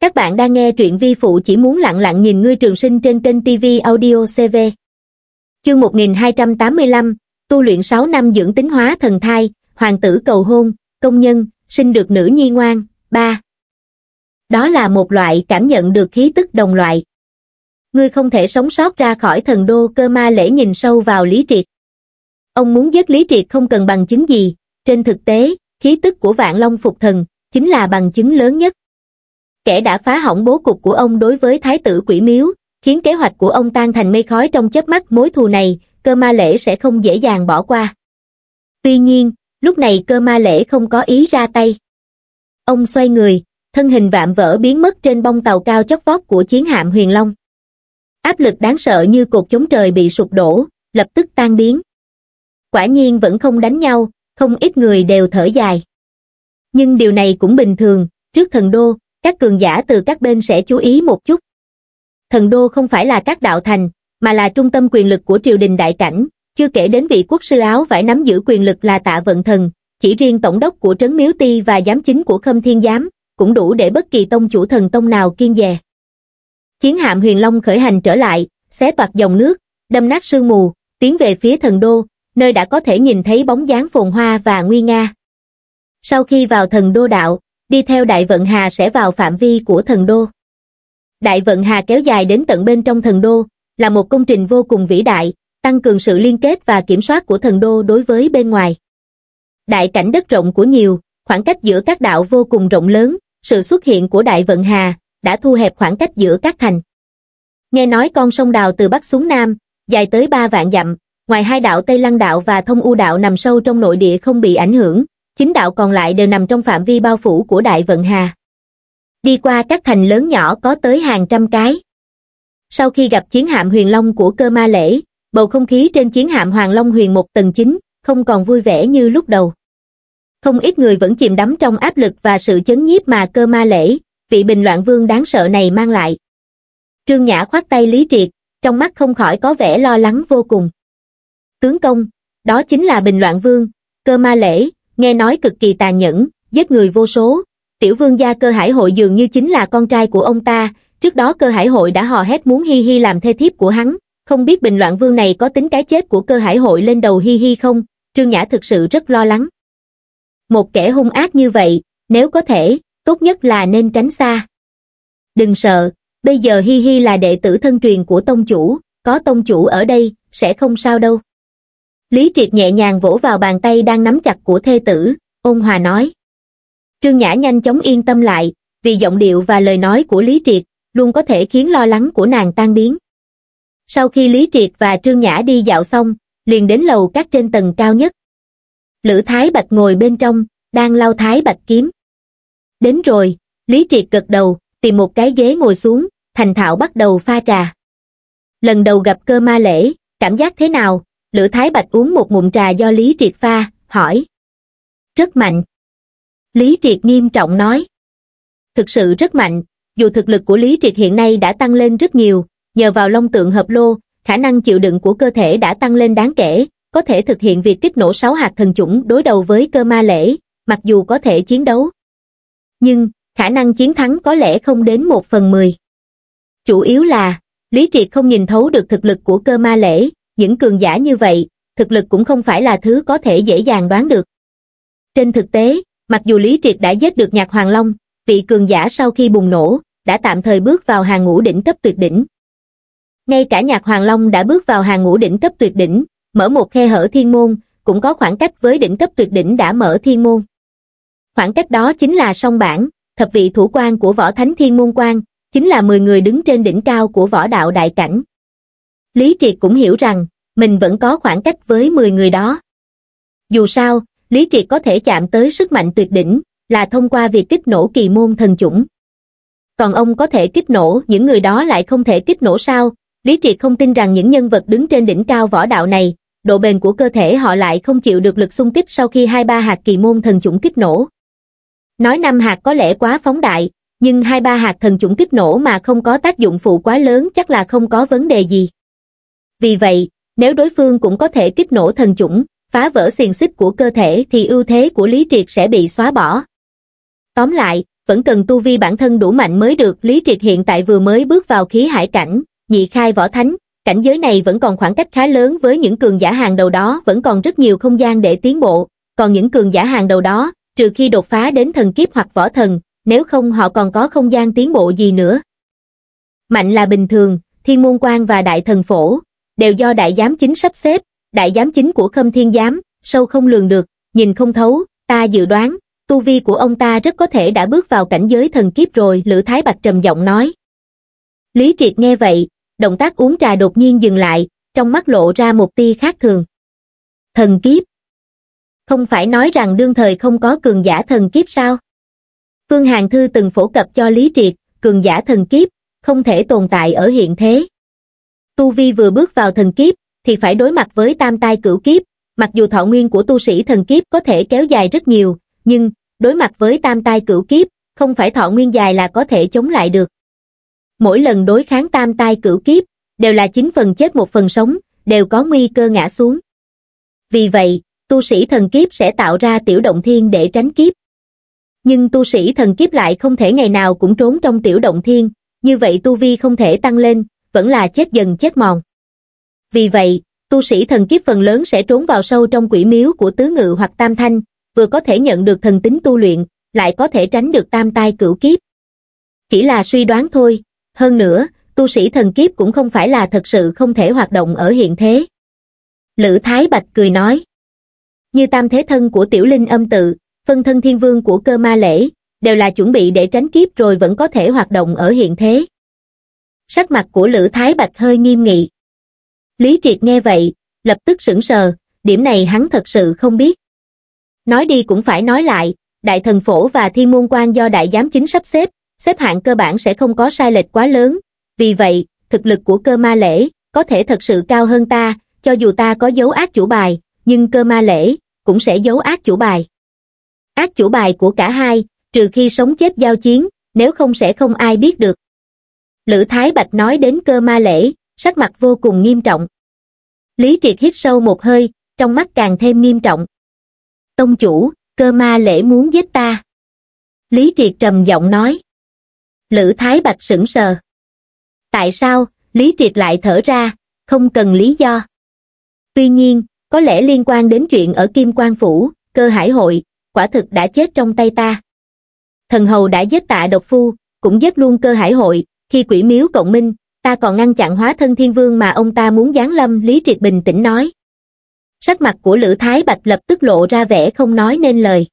Các bạn đang nghe truyện vi phụ chỉ muốn lặng lặng nhìn ngươi trường sinh trên kênh TV Audio CV. Chương 1285, tu luyện 6 năm dưỡng tính hóa thần thai, hoàng tử cầu hôn, công nhân, sinh được nữ nhi ngoan, ba. Đó là một loại cảm nhận được khí tức đồng loại. Ngươi không thể sống sót ra khỏi thần đô cơ ma lễ nhìn sâu vào lý triệt. Ông muốn giết lý triệt không cần bằng chứng gì, trên thực tế, khí tức của vạn long phục thần, chính là bằng chứng lớn nhất kẻ đã phá hỏng bố cục của ông đối với thái tử quỷ miếu, khiến kế hoạch của ông tan thành mây khói trong chớp mắt mối thù này, cơ ma lễ sẽ không dễ dàng bỏ qua. Tuy nhiên, lúc này cơ ma lễ không có ý ra tay. Ông xoay người, thân hình vạm vỡ biến mất trên bông tàu cao chót vót của chiến hạm Huyền Long. Áp lực đáng sợ như cột chống trời bị sụp đổ, lập tức tan biến. Quả nhiên vẫn không đánh nhau, không ít người đều thở dài. Nhưng điều này cũng bình thường, trước thần đô, các cường giả từ các bên sẽ chú ý một chút. Thần đô không phải là các đạo thành, mà là trung tâm quyền lực của triều đình đại cảnh, chưa kể đến vị quốc sư áo phải nắm giữ quyền lực là tạ vận thần, chỉ riêng tổng đốc của trấn miếu ti và giám chính của khâm thiên giám, cũng đủ để bất kỳ tông chủ thần tông nào kiên dè. Chiến hạm huyền long khởi hành trở lại, xé toạc dòng nước, đâm nát sương mù, tiến về phía thần đô, nơi đã có thể nhìn thấy bóng dáng phồn hoa và nguy nga. Sau khi vào thần đô đạo, đi theo Đại Vận Hà sẽ vào phạm vi của thần đô. Đại Vận Hà kéo dài đến tận bên trong thần đô, là một công trình vô cùng vĩ đại, tăng cường sự liên kết và kiểm soát của thần đô đối với bên ngoài. Đại cảnh đất rộng của nhiều, khoảng cách giữa các đạo vô cùng rộng lớn, sự xuất hiện của Đại Vận Hà đã thu hẹp khoảng cách giữa các thành. Nghe nói con sông đào từ Bắc xuống Nam, dài tới 3 vạn dặm, ngoài hai đạo Tây Lăng đạo và Thông U đạo nằm sâu trong nội địa không bị ảnh hưởng, chính đạo còn lại đều nằm trong phạm vi bao phủ của Đại Vận Hà. Đi qua các thành lớn nhỏ có tới hàng trăm cái. Sau khi gặp chiến hạm huyền long của cơ ma lễ, bầu không khí trên chiến hạm hoàng long huyền một tầng chính không còn vui vẻ như lúc đầu. Không ít người vẫn chìm đắm trong áp lực và sự chấn nhiếp mà cơ ma lễ, vị bình loạn vương đáng sợ này mang lại. Trương Nhã khoát tay Lý Triệt, trong mắt không khỏi có vẻ lo lắng vô cùng. Tướng công, đó chính là bình loạn vương, cơ ma lễ, nghe nói cực kỳ tàn nhẫn, giết người vô số. Tiểu vương gia cơ hải hội dường như chính là con trai của ông ta, trước đó cơ hải hội đã hò hét muốn Hi Hi làm thê thiếp của hắn, không biết bình loạn vương này có tính cái chết của cơ hải hội lên đầu Hi Hi không, Trương Nhã thực sự rất lo lắng. Một kẻ hung ác như vậy, nếu có thể, tốt nhất là nên tránh xa. Đừng sợ, bây giờ Hi Hi là đệ tử thân truyền của tông chủ, có tông chủ ở đây, sẽ không sao đâu lý triệt nhẹ nhàng vỗ vào bàn tay đang nắm chặt của thê tử ôn hòa nói trương nhã nhanh chóng yên tâm lại vì giọng điệu và lời nói của lý triệt luôn có thể khiến lo lắng của nàng tan biến sau khi lý triệt và trương nhã đi dạo xong liền đến lầu các trên tầng cao nhất lữ thái bạch ngồi bên trong đang lau thái bạch kiếm đến rồi lý triệt gật đầu tìm một cái ghế ngồi xuống thành thạo bắt đầu pha trà lần đầu gặp cơ ma lễ cảm giác thế nào lữ thái bạch uống một ngụm trà do lý triệt pha hỏi rất mạnh lý triệt nghiêm trọng nói thực sự rất mạnh dù thực lực của lý triệt hiện nay đã tăng lên rất nhiều nhờ vào long tượng hợp lô khả năng chịu đựng của cơ thể đã tăng lên đáng kể có thể thực hiện việc kích nổ sáu hạt thần chủng đối đầu với cơ ma lễ mặc dù có thể chiến đấu nhưng khả năng chiến thắng có lẽ không đến một phần mười chủ yếu là lý triệt không nhìn thấu được thực lực của cơ ma lễ những cường giả như vậy, thực lực cũng không phải là thứ có thể dễ dàng đoán được. Trên thực tế, mặc dù Lý Triệt đã giết được Nhạc Hoàng Long, vị cường giả sau khi bùng nổ, đã tạm thời bước vào hàng ngũ đỉnh cấp tuyệt đỉnh. Ngay cả Nhạc Hoàng Long đã bước vào hàng ngũ đỉnh cấp tuyệt đỉnh, mở một khe hở thiên môn, cũng có khoảng cách với đỉnh cấp tuyệt đỉnh đã mở thiên môn. Khoảng cách đó chính là song bản, thập vị thủ quan của võ thánh thiên môn quan, chính là 10 người đứng trên đỉnh cao của võ đạo đại cảnh. Lý Triệt cũng hiểu rằng, mình vẫn có khoảng cách với 10 người đó. Dù sao, Lý Triệt có thể chạm tới sức mạnh tuyệt đỉnh, là thông qua việc kích nổ kỳ môn thần chủng. Còn ông có thể kích nổ những người đó lại không thể kích nổ sao? Lý Triệt không tin rằng những nhân vật đứng trên đỉnh cao võ đạo này, độ bền của cơ thể họ lại không chịu được lực xung kích sau khi hai ba hạt kỳ môn thần chủng kích nổ. Nói năm hạt có lẽ quá phóng đại, nhưng hai ba hạt thần chủng kích nổ mà không có tác dụng phụ quá lớn chắc là không có vấn đề gì. Vì vậy, nếu đối phương cũng có thể kích nổ thần chủng, phá vỡ xiềng xích của cơ thể thì ưu thế của Lý Triệt sẽ bị xóa bỏ. Tóm lại, vẫn cần tu vi bản thân đủ mạnh mới được Lý Triệt hiện tại vừa mới bước vào khí hải cảnh, nhị khai võ thánh, cảnh giới này vẫn còn khoảng cách khá lớn với những cường giả hàng đầu đó vẫn còn rất nhiều không gian để tiến bộ, còn những cường giả hàng đầu đó, trừ khi đột phá đến thần kiếp hoặc võ thần, nếu không họ còn có không gian tiến bộ gì nữa. Mạnh là bình thường, thiên môn quan và đại thần phổ, đều do đại giám chính sắp xếp, đại giám chính của khâm thiên giám, sâu không lường được, nhìn không thấu, ta dự đoán, tu vi của ông ta rất có thể đã bước vào cảnh giới thần kiếp rồi, Lữ Thái Bạch trầm giọng nói. Lý Triệt nghe vậy, động tác uống trà đột nhiên dừng lại, trong mắt lộ ra một tia khác thường. Thần kiếp? Không phải nói rằng đương thời không có cường giả thần kiếp sao? Phương Hàng Thư từng phổ cập cho Lý Triệt, cường giả thần kiếp, không thể tồn tại ở hiện thế tu vi vừa bước vào thần kiếp, thì phải đối mặt với tam tai cửu kiếp, mặc dù thọ nguyên của tu sĩ thần kiếp có thể kéo dài rất nhiều, nhưng, đối mặt với tam tai cửu kiếp, không phải thọ nguyên dài là có thể chống lại được. Mỗi lần đối kháng tam tai cửu kiếp, đều là chín phần chết một phần sống, đều có nguy cơ ngã xuống. Vì vậy, tu sĩ thần kiếp sẽ tạo ra tiểu động thiên để tránh kiếp. Nhưng tu sĩ thần kiếp lại không thể ngày nào cũng trốn trong tiểu động thiên, như vậy tu vi không thể tăng lên, vẫn là chết dần chết mòn. Vì vậy, tu sĩ thần kiếp phần lớn sẽ trốn vào sâu trong quỷ miếu của tứ ngự hoặc tam thanh, vừa có thể nhận được thần tính tu luyện, lại có thể tránh được tam tai cửu kiếp. Chỉ là suy đoán thôi, hơn nữa, tu sĩ thần kiếp cũng không phải là thật sự không thể hoạt động ở hiện thế. Lữ Thái Bạch cười nói, như tam thế thân của tiểu linh âm tự, phân thân thiên vương của cơ ma lễ, đều là chuẩn bị để tránh kiếp rồi vẫn có thể hoạt động ở hiện thế sắc mặt của Lữ Thái Bạch hơi nghiêm nghị. Lý Triệt nghe vậy, lập tức sững sờ, điểm này hắn thật sự không biết. Nói đi cũng phải nói lại, Đại Thần Phổ và Thiên Môn quan do Đại Giám Chính sắp xếp, xếp hạng cơ bản sẽ không có sai lệch quá lớn, vì vậy, thực lực của cơ ma lễ có thể thật sự cao hơn ta, cho dù ta có dấu ác chủ bài, nhưng cơ ma lễ cũng sẽ giấu ác chủ bài. Ác chủ bài của cả hai, trừ khi sống chết giao chiến, nếu không sẽ không ai biết được lữ thái bạch nói đến cơ ma lễ sắc mặt vô cùng nghiêm trọng lý triệt hít sâu một hơi trong mắt càng thêm nghiêm trọng tông chủ cơ ma lễ muốn giết ta lý triệt trầm giọng nói lữ thái bạch sững sờ tại sao lý triệt lại thở ra không cần lý do tuy nhiên có lẽ liên quan đến chuyện ở kim quan phủ cơ hải hội quả thực đã chết trong tay ta thần hầu đã giết tạ độc phu cũng giết luôn cơ hải hội khi quỷ miếu cộng minh ta còn ngăn chặn hóa thân thiên vương mà ông ta muốn giáng lâm lý triệt bình tĩnh nói sắc mặt của lữ thái bạch lập tức lộ ra vẻ không nói nên lời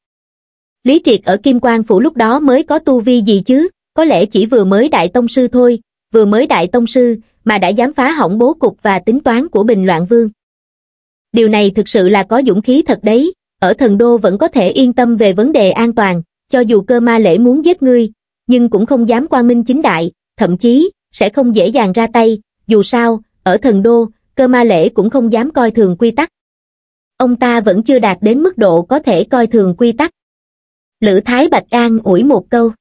lý triệt ở kim quang phủ lúc đó mới có tu vi gì chứ có lẽ chỉ vừa mới đại tông sư thôi vừa mới đại tông sư mà đã dám phá hỏng bố cục và tính toán của bình loạn vương điều này thực sự là có dũng khí thật đấy ở thần đô vẫn có thể yên tâm về vấn đề an toàn cho dù cơ ma lễ muốn giết ngươi nhưng cũng không dám quan minh chính đại thậm chí sẽ không dễ dàng ra tay, dù sao, ở thần đô, cơ ma lễ cũng không dám coi thường quy tắc. Ông ta vẫn chưa đạt đến mức độ có thể coi thường quy tắc. Lữ Thái Bạch An ủi một câu.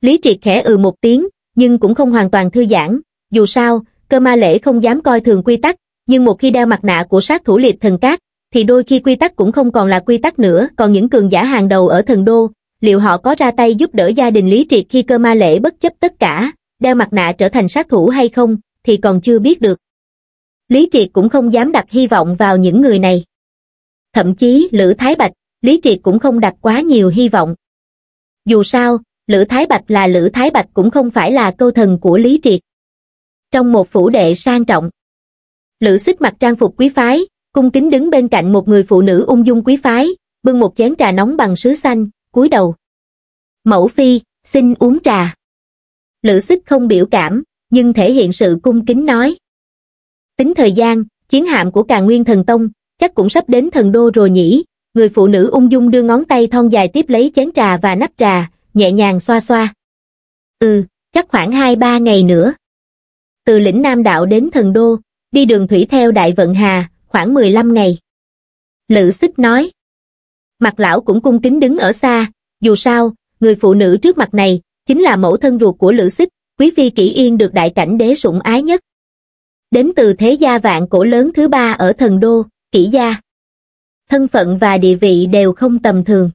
Lý Triệt khẽ ừ một tiếng, nhưng cũng không hoàn toàn thư giãn, dù sao, cơ ma lễ không dám coi thường quy tắc, nhưng một khi đeo mặt nạ của sát thủ liệt thần cát, thì đôi khi quy tắc cũng không còn là quy tắc nữa, còn những cường giả hàng đầu ở thần đô, liệu họ có ra tay giúp đỡ gia đình Lý Triệt khi cơ ma lễ bất chấp tất cả, đeo mặt nạ trở thành sát thủ hay không, thì còn chưa biết được. Lý Triệt cũng không dám đặt hy vọng vào những người này. Thậm chí Lữ Thái Bạch, Lý Triệt cũng không đặt quá nhiều hy vọng. Dù sao, Lữ Thái Bạch là Lữ Thái Bạch cũng không phải là câu thần của Lý Triệt. Trong một phủ đệ sang trọng, Lữ xích mặc trang phục quý phái, cung kính đứng bên cạnh một người phụ nữ ung dung quý phái, bưng một chén trà nóng bằng sứ xanh, cúi đầu. Mẫu phi, xin uống trà. Lữ xích không biểu cảm, nhưng thể hiện sự cung kính nói. Tính thời gian, chiến hạm của Cà Nguyên Thần Tông, chắc cũng sắp đến thần đô rồi nhỉ. Người phụ nữ ung dung đưa ngón tay thon dài tiếp lấy chén trà và nắp trà, nhẹ nhàng xoa xoa. Ừ, chắc khoảng 2-3 ngày nữa. Từ lĩnh Nam Đạo đến thần đô, đi đường thủy theo Đại Vận Hà, khoảng 15 ngày. Lữ xích nói. Mặt lão cũng cung kính đứng ở xa, dù sao, người phụ nữ trước mặt này, chính là mẫu thân ruột của Lữ Xích, Quý Phi Kỷ Yên được đại cảnh đế sủng ái nhất. Đến từ thế gia vạn cổ lớn thứ ba ở thần đô, Kỷ gia. Thân phận và địa vị đều không tầm thường.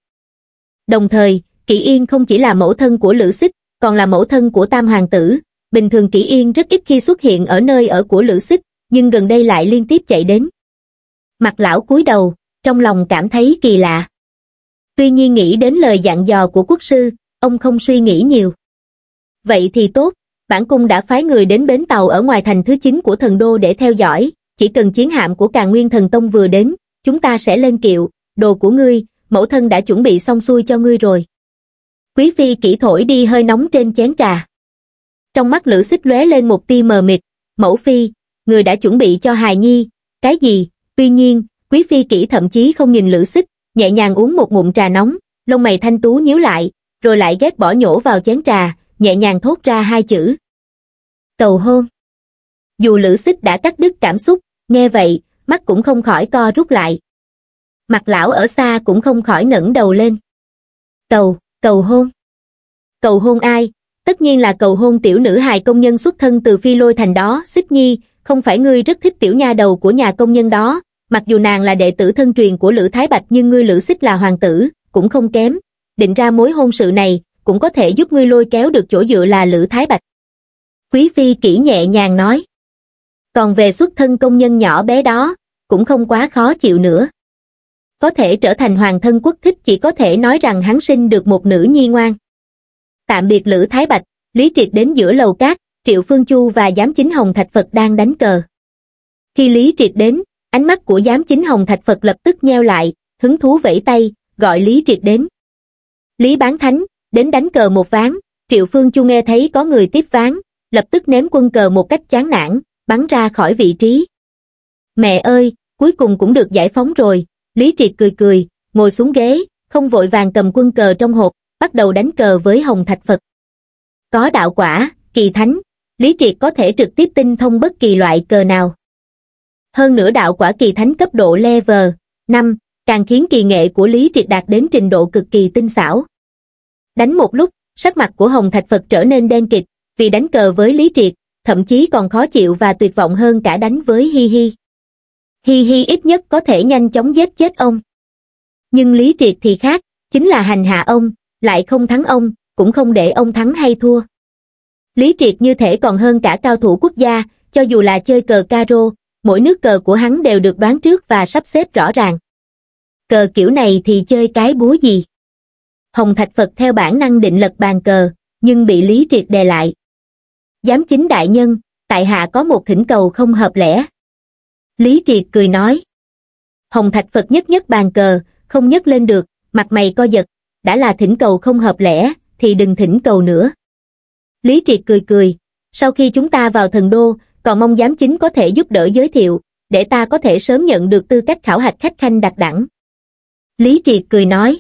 Đồng thời, Kỷ Yên không chỉ là mẫu thân của Lữ Xích, còn là mẫu thân của Tam Hoàng tử. Bình thường Kỷ Yên rất ít khi xuất hiện ở nơi ở của Lữ Xích, nhưng gần đây lại liên tiếp chạy đến. Mặt lão cúi đầu, trong lòng cảm thấy kỳ lạ. Tuy nhiên nghĩ đến lời dặn dò của quốc sư, ông không suy nghĩ nhiều. Vậy thì tốt, bản cung đã phái người đến bến tàu ở ngoài thành thứ 9 của thần đô để theo dõi, chỉ cần chiến hạm của càng nguyên thần tông vừa đến, chúng ta sẽ lên kiệu, đồ của ngươi, mẫu thân đã chuẩn bị xong xuôi cho ngươi rồi. Quý phi kỹ thổi đi hơi nóng trên chén trà. Trong mắt lữ xích lóe lên một tia mờ mịt, mẫu phi, người đã chuẩn bị cho hài nhi, cái gì, tuy nhiên, quý phi kỹ thậm chí không nhìn lữ xích, nhẹ nhàng uống một ngụm trà nóng, lông mày thanh tú nhíu lại, rồi lại ghét bỏ nhổ vào chén trà, nhẹ nhàng thốt ra hai chữ. Cầu hôn. Dù Lữ Xích đã cắt đứt cảm xúc, nghe vậy, mắt cũng không khỏi co rút lại. Mặt lão ở xa cũng không khỏi ngẩng đầu lên. Cầu, cầu hôn. Cầu hôn ai? Tất nhiên là cầu hôn tiểu nữ hài công nhân xuất thân từ phi lôi thành đó, Xích Nhi, không phải ngươi rất thích tiểu nha đầu của nhà công nhân đó, mặc dù nàng là đệ tử thân truyền của Lữ Thái Bạch nhưng ngươi Lữ Xích là hoàng tử, cũng không kém, định ra mối hôn sự này, cũng có thể giúp ngươi lôi kéo được chỗ dựa là Lữ Thái Bạch. Quý Phi kỹ nhẹ nhàng nói. Còn về xuất thân công nhân nhỏ bé đó, cũng không quá khó chịu nữa. Có thể trở thành hoàng thân quốc thích chỉ có thể nói rằng hắn sinh được một nữ nhi ngoan. Tạm biệt Lữ Thái Bạch, Lý Triệt đến giữa lầu cát, Triệu Phương Chu và giám chính Hồng Thạch Phật đang đánh cờ. Khi Lý Triệt đến, ánh mắt của giám chính Hồng Thạch Phật lập tức nheo lại, hứng thú vẫy tay, gọi Lý Triệt đến. Lý Bán Thánh, đến đánh cờ một ván, Triệu Phương Chu nghe thấy có người tiếp ván, lập tức ném quân cờ một cách chán nản, bắn ra khỏi vị trí. Mẹ ơi, cuối cùng cũng được giải phóng rồi, Lý Triệt cười cười, ngồi xuống ghế, không vội vàng cầm quân cờ trong hộp, bắt đầu đánh cờ với Hồng Thạch Phật. Có đạo quả, kỳ thánh, Lý Triệt có thể trực tiếp tinh thông bất kỳ loại cờ nào. Hơn nữa đạo quả kỳ thánh cấp độ level 5, càng khiến kỳ nghệ của Lý Triệt đạt đến trình độ cực kỳ tinh xảo. Đánh một lúc, sắc mặt của Hồng Thạch Phật trở nên đen kịch, vì đánh cờ với Lý Triệt, thậm chí còn khó chịu và tuyệt vọng hơn cả đánh với Hi Hi. Hi Hi ít nhất có thể nhanh chóng giết chết ông. Nhưng Lý Triệt thì khác, chính là hành hạ ông, lại không thắng ông, cũng không để ông thắng hay thua. Lý Triệt như thể còn hơn cả cao thủ quốc gia, cho dù là chơi cờ caro, mỗi nước cờ của hắn đều được đoán trước và sắp xếp rõ ràng cờ kiểu này thì chơi cái búa gì? Hồng Thạch Phật theo bản năng định lật bàn cờ, nhưng bị Lý Triệt đè lại. Giám chính đại nhân, tại hạ có một thỉnh cầu không hợp lẽ. Lý Triệt cười nói. Hồng Thạch Phật nhất nhất bàn cờ, không nhất lên được, mặt mày co giật, đã là thỉnh cầu không hợp lẽ, thì đừng thỉnh cầu nữa. Lý Triệt cười cười, sau khi chúng ta vào thần đô, còn mong giám chính có thể giúp đỡ giới thiệu, để ta có thể sớm nhận được tư cách khảo hạch khách khanh đặc đẳng. Lý Triệt cười nói.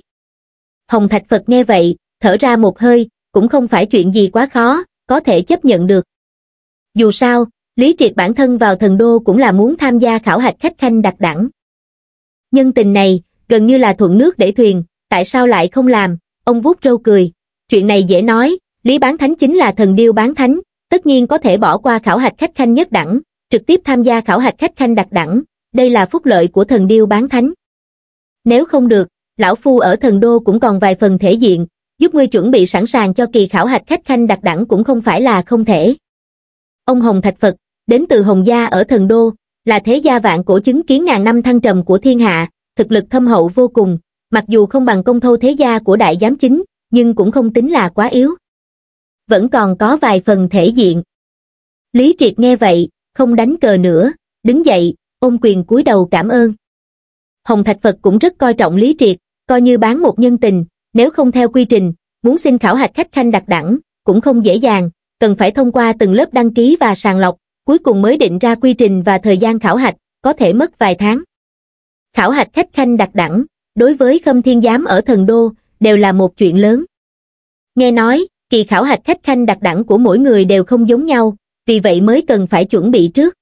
Hồng Thạch Phật nghe vậy, thở ra một hơi, cũng không phải chuyện gì quá khó, có thể chấp nhận được. Dù sao, Lý Triệt bản thân vào thần đô cũng là muốn tham gia khảo hạch khách khanh đặc đẳng. Nhân tình này, gần như là thuận nước để thuyền, tại sao lại không làm, ông vuốt râu cười. Chuyện này dễ nói, Lý Bán Thánh chính là thần điêu bán thánh, tất nhiên có thể bỏ qua khảo hạch khách khanh nhất đẳng, trực tiếp tham gia khảo hạch khách khanh đặc đẳng, đây là phúc lợi của thần điêu bán thánh. Nếu không được, lão phu ở thần đô cũng còn vài phần thể diện, giúp ngươi chuẩn bị sẵn sàng cho kỳ khảo hạch khách khanh đặc đẳng cũng không phải là không thể. Ông Hồng Thạch Phật, đến từ Hồng Gia ở thần đô, là thế gia vạn cổ chứng kiến ngàn năm thăng trầm của thiên hạ, thực lực thâm hậu vô cùng, mặc dù không bằng công thâu thế gia của đại giám chính, nhưng cũng không tính là quá yếu. Vẫn còn có vài phần thể diện. Lý Triệt nghe vậy, không đánh cờ nữa, đứng dậy, ôm quyền cúi đầu cảm ơn. Hồng Thạch Phật cũng rất coi trọng Lý Triệt, coi như bán một nhân tình, nếu không theo quy trình, muốn xin khảo hạch khách khanh đặc đẳng, cũng không dễ dàng, cần phải thông qua từng lớp đăng ký và sàng lọc, cuối cùng mới định ra quy trình và thời gian khảo hạch, có thể mất vài tháng. Khảo hạch khách khanh đặc đẳng, đối với Khâm Thiên Giám ở Thần Đô, đều là một chuyện lớn. Nghe nói, kỳ khảo hạch khách khanh đặc đẳng của mỗi người đều không giống nhau, vì vậy mới cần phải chuẩn bị trước.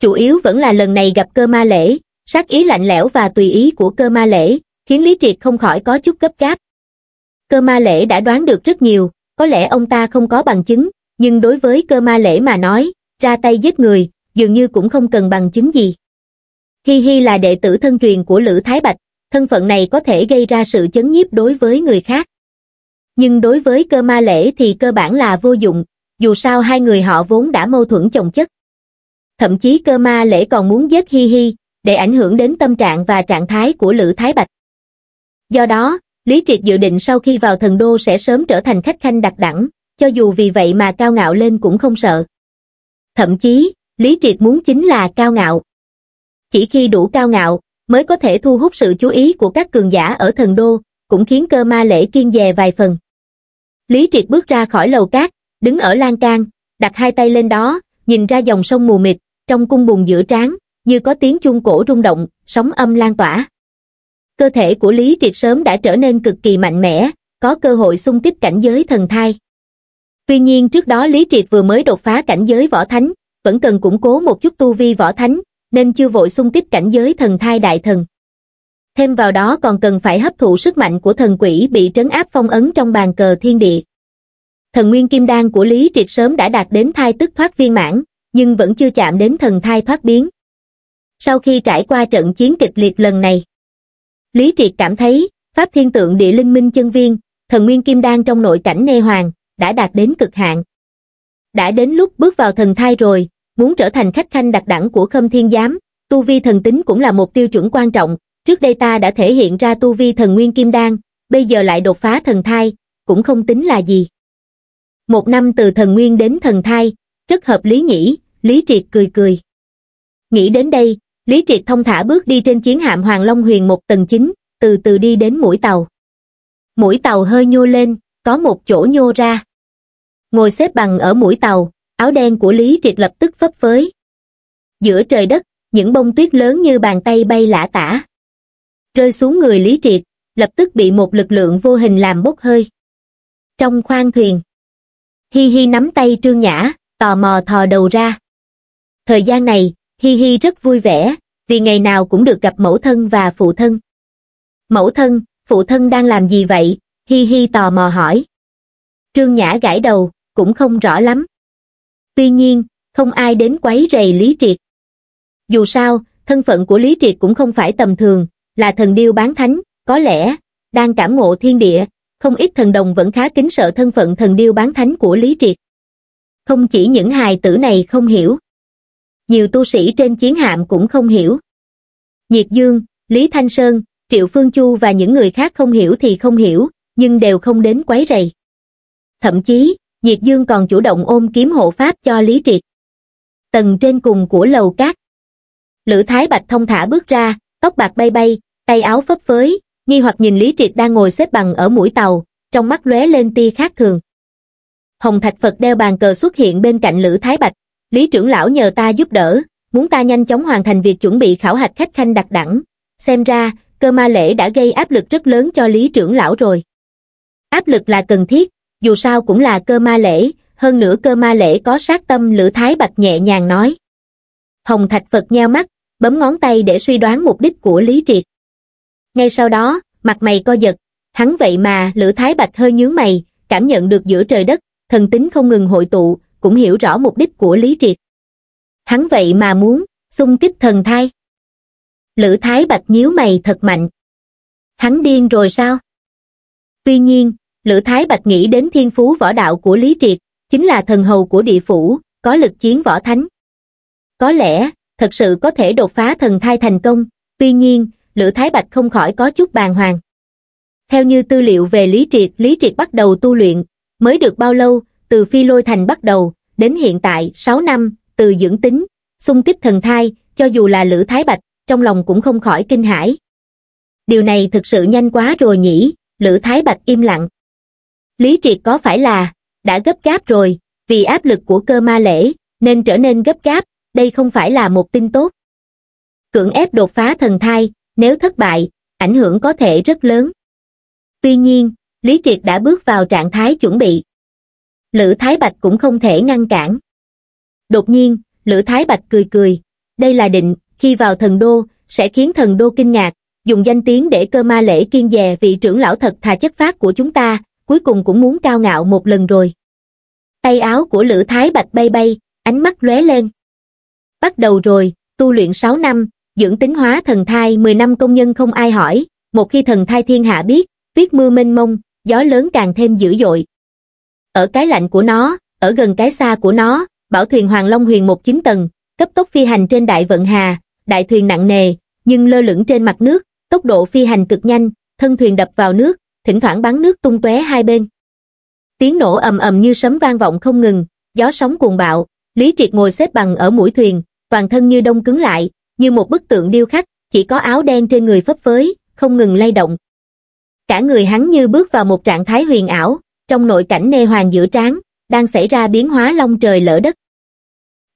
Chủ yếu vẫn là lần này gặp cơ ma lễ, sát ý lạnh lẽo và tùy ý của cơ ma lễ, khiến Lý Triệt không khỏi có chút gấp gáp. Cơ ma lễ đã đoán được rất nhiều, có lẽ ông ta không có bằng chứng, nhưng đối với cơ ma lễ mà nói, ra tay giết người, dường như cũng không cần bằng chứng gì. Hi Hi là đệ tử thân truyền của Lữ Thái Bạch, thân phận này có thể gây ra sự chấn nhiếp đối với người khác. Nhưng đối với cơ ma lễ thì cơ bản là vô dụng, dù sao hai người họ vốn đã mâu thuẫn chồng chất. Thậm chí cơ ma lễ còn muốn giết Hi Hi, để ảnh hưởng đến tâm trạng và trạng thái của Lữ Thái Bạch. Do đó, Lý Triệt dự định sau khi vào thần đô sẽ sớm trở thành khách khanh đặc đẳng, cho dù vì vậy mà cao ngạo lên cũng không sợ. Thậm chí, Lý Triệt muốn chính là cao ngạo. Chỉ khi đủ cao ngạo, mới có thể thu hút sự chú ý của các cường giả ở thần đô, cũng khiến cơ ma lễ kiên dè vài phần. Lý Triệt bước ra khỏi lầu cát, đứng ở lan can, đặt hai tay lên đó, nhìn ra dòng sông mù mịt, trong cung bùn giữa tráng như có tiếng chung cổ rung động sóng âm lan tỏa cơ thể của lý triệt sớm đã trở nên cực kỳ mạnh mẽ có cơ hội xung kích cảnh giới thần thai tuy nhiên trước đó lý triệt vừa mới đột phá cảnh giới võ thánh vẫn cần củng cố một chút tu vi võ thánh nên chưa vội xung kích cảnh giới thần thai đại thần thêm vào đó còn cần phải hấp thụ sức mạnh của thần quỷ bị trấn áp phong ấn trong bàn cờ thiên địa thần nguyên kim đan của lý triệt sớm đã đạt đến thai tức thoát viên mãn nhưng vẫn chưa chạm đến thần thai thoát biến sau khi trải qua trận chiến kịch liệt lần này lý triệt cảm thấy pháp thiên tượng địa linh minh chân viên thần nguyên kim đan trong nội cảnh nê hoàng đã đạt đến cực hạn đã đến lúc bước vào thần thai rồi muốn trở thành khách khanh đặc đẳng của khâm thiên giám tu vi thần tính cũng là một tiêu chuẩn quan trọng trước đây ta đã thể hiện ra tu vi thần nguyên kim đan bây giờ lại đột phá thần thai cũng không tính là gì một năm từ thần nguyên đến thần thai rất hợp lý nhỉ lý triệt cười cười Nghĩ đến đây, Lý Triệt thông thả bước đi trên chiến hạm Hoàng Long Huyền một tầng chính, từ từ đi đến mũi tàu. Mũi tàu hơi nhô lên, có một chỗ nhô ra. Ngồi xếp bằng ở mũi tàu, áo đen của Lý Triệt lập tức phấp phới. Giữa trời đất, những bông tuyết lớn như bàn tay bay lả tả. Rơi xuống người Lý Triệt, lập tức bị một lực lượng vô hình làm bốc hơi. Trong khoang thuyền, Hi Hi nắm tay Trương Nhã, tò mò thò đầu ra. Thời gian này, hi hi rất vui vẻ vì ngày nào cũng được gặp mẫu thân và phụ thân mẫu thân phụ thân đang làm gì vậy hi hi tò mò hỏi trương nhã gãi đầu cũng không rõ lắm tuy nhiên không ai đến quấy rầy lý triệt dù sao thân phận của lý triệt cũng không phải tầm thường là thần điêu bán thánh có lẽ đang cảm ngộ thiên địa không ít thần đồng vẫn khá kính sợ thân phận thần điêu bán thánh của lý triệt không chỉ những hài tử này không hiểu nhiều tu sĩ trên chiến hạm cũng không hiểu. Nhiệt Dương, Lý Thanh Sơn, Triệu Phương Chu và những người khác không hiểu thì không hiểu, nhưng đều không đến quấy rầy. Thậm chí, Nhiệt Dương còn chủ động ôm kiếm hộ pháp cho Lý Triệt. Tầng trên cùng của lầu cát. Lữ Thái Bạch thông thả bước ra, tóc bạc bay bay, tay áo phấp phới, nghi hoặc nhìn Lý Triệt đang ngồi xếp bằng ở mũi tàu, trong mắt lóe lên tia khác thường. Hồng Thạch Phật đeo bàn cờ xuất hiện bên cạnh Lữ Thái Bạch, Lý trưởng lão nhờ ta giúp đỡ, muốn ta nhanh chóng hoàn thành việc chuẩn bị khảo hạch khách khanh đặc đẳng. Xem ra, cơ ma lễ đã gây áp lực rất lớn cho Lý trưởng lão rồi. Áp lực là cần thiết, dù sao cũng là cơ ma lễ, hơn nữa cơ ma lễ có sát tâm lửa thái bạch nhẹ nhàng nói. Hồng Thạch Phật nheo mắt, bấm ngón tay để suy đoán mục đích của Lý Triệt. Ngay sau đó, mặt mày co giật, hắn vậy mà lửa thái bạch hơi nhướng mày, cảm nhận được giữa trời đất, thần tính không ngừng hội tụ, cũng hiểu rõ mục đích của Lý Triệt. Hắn vậy mà muốn, xung kích thần thai. Lữ Thái Bạch nhíu mày thật mạnh. Hắn điên rồi sao? Tuy nhiên, Lữ Thái Bạch nghĩ đến thiên phú võ đạo của Lý Triệt, chính là thần hầu của địa phủ, có lực chiến võ thánh. Có lẽ, thật sự có thể đột phá thần thai thành công, tuy nhiên, Lữ Thái Bạch không khỏi có chút bàn hoàng. Theo như tư liệu về Lý Triệt, Lý Triệt bắt đầu tu luyện, mới được bao lâu, từ phi lôi thành bắt đầu, đến hiện tại 6 năm, từ dưỡng tính, xung kích thần thai, cho dù là Lữ Thái Bạch, trong lòng cũng không khỏi kinh hãi. Điều này thực sự nhanh quá rồi nhỉ, Lữ Thái Bạch im lặng. Lý Triệt có phải là, đã gấp gáp rồi, vì áp lực của cơ ma lễ, nên trở nên gấp gáp, đây không phải là một tin tốt. Cưỡng ép đột phá thần thai, nếu thất bại, ảnh hưởng có thể rất lớn. Tuy nhiên, Lý Triệt đã bước vào trạng thái chuẩn bị lữ thái bạch cũng không thể ngăn cản đột nhiên lữ thái bạch cười cười đây là định khi vào thần đô sẽ khiến thần đô kinh ngạc dùng danh tiếng để cơ ma lễ kiên dè vị trưởng lão thật thà chất phát của chúng ta cuối cùng cũng muốn cao ngạo một lần rồi tay áo của lữ thái bạch bay bay ánh mắt lóe lên bắt đầu rồi tu luyện sáu năm dưỡng tính hóa thần thai mười năm công nhân không ai hỏi một khi thần thai thiên hạ biết tuyết mưa mênh mông gió lớn càng thêm dữ dội ở cái lạnh của nó, ở gần cái xa của nó, bảo thuyền Hoàng Long Huyền một chín tầng, cấp tốc phi hành trên đại vận hà, đại thuyền nặng nề, nhưng lơ lửng trên mặt nước, tốc độ phi hành cực nhanh, thân thuyền đập vào nước, thỉnh thoảng bắn nước tung tóe hai bên. Tiếng nổ ầm ầm như sấm vang vọng không ngừng, gió sóng cuồng bạo, Lý Triệt ngồi xếp bằng ở mũi thuyền, toàn thân như đông cứng lại, như một bức tượng điêu khắc, chỉ có áo đen trên người phấp phới, không ngừng lay động. Cả người hắn như bước vào một trạng thái huyền ảo, trong nội cảnh nê hoàng giữa trán đang xảy ra biến hóa long trời lỡ đất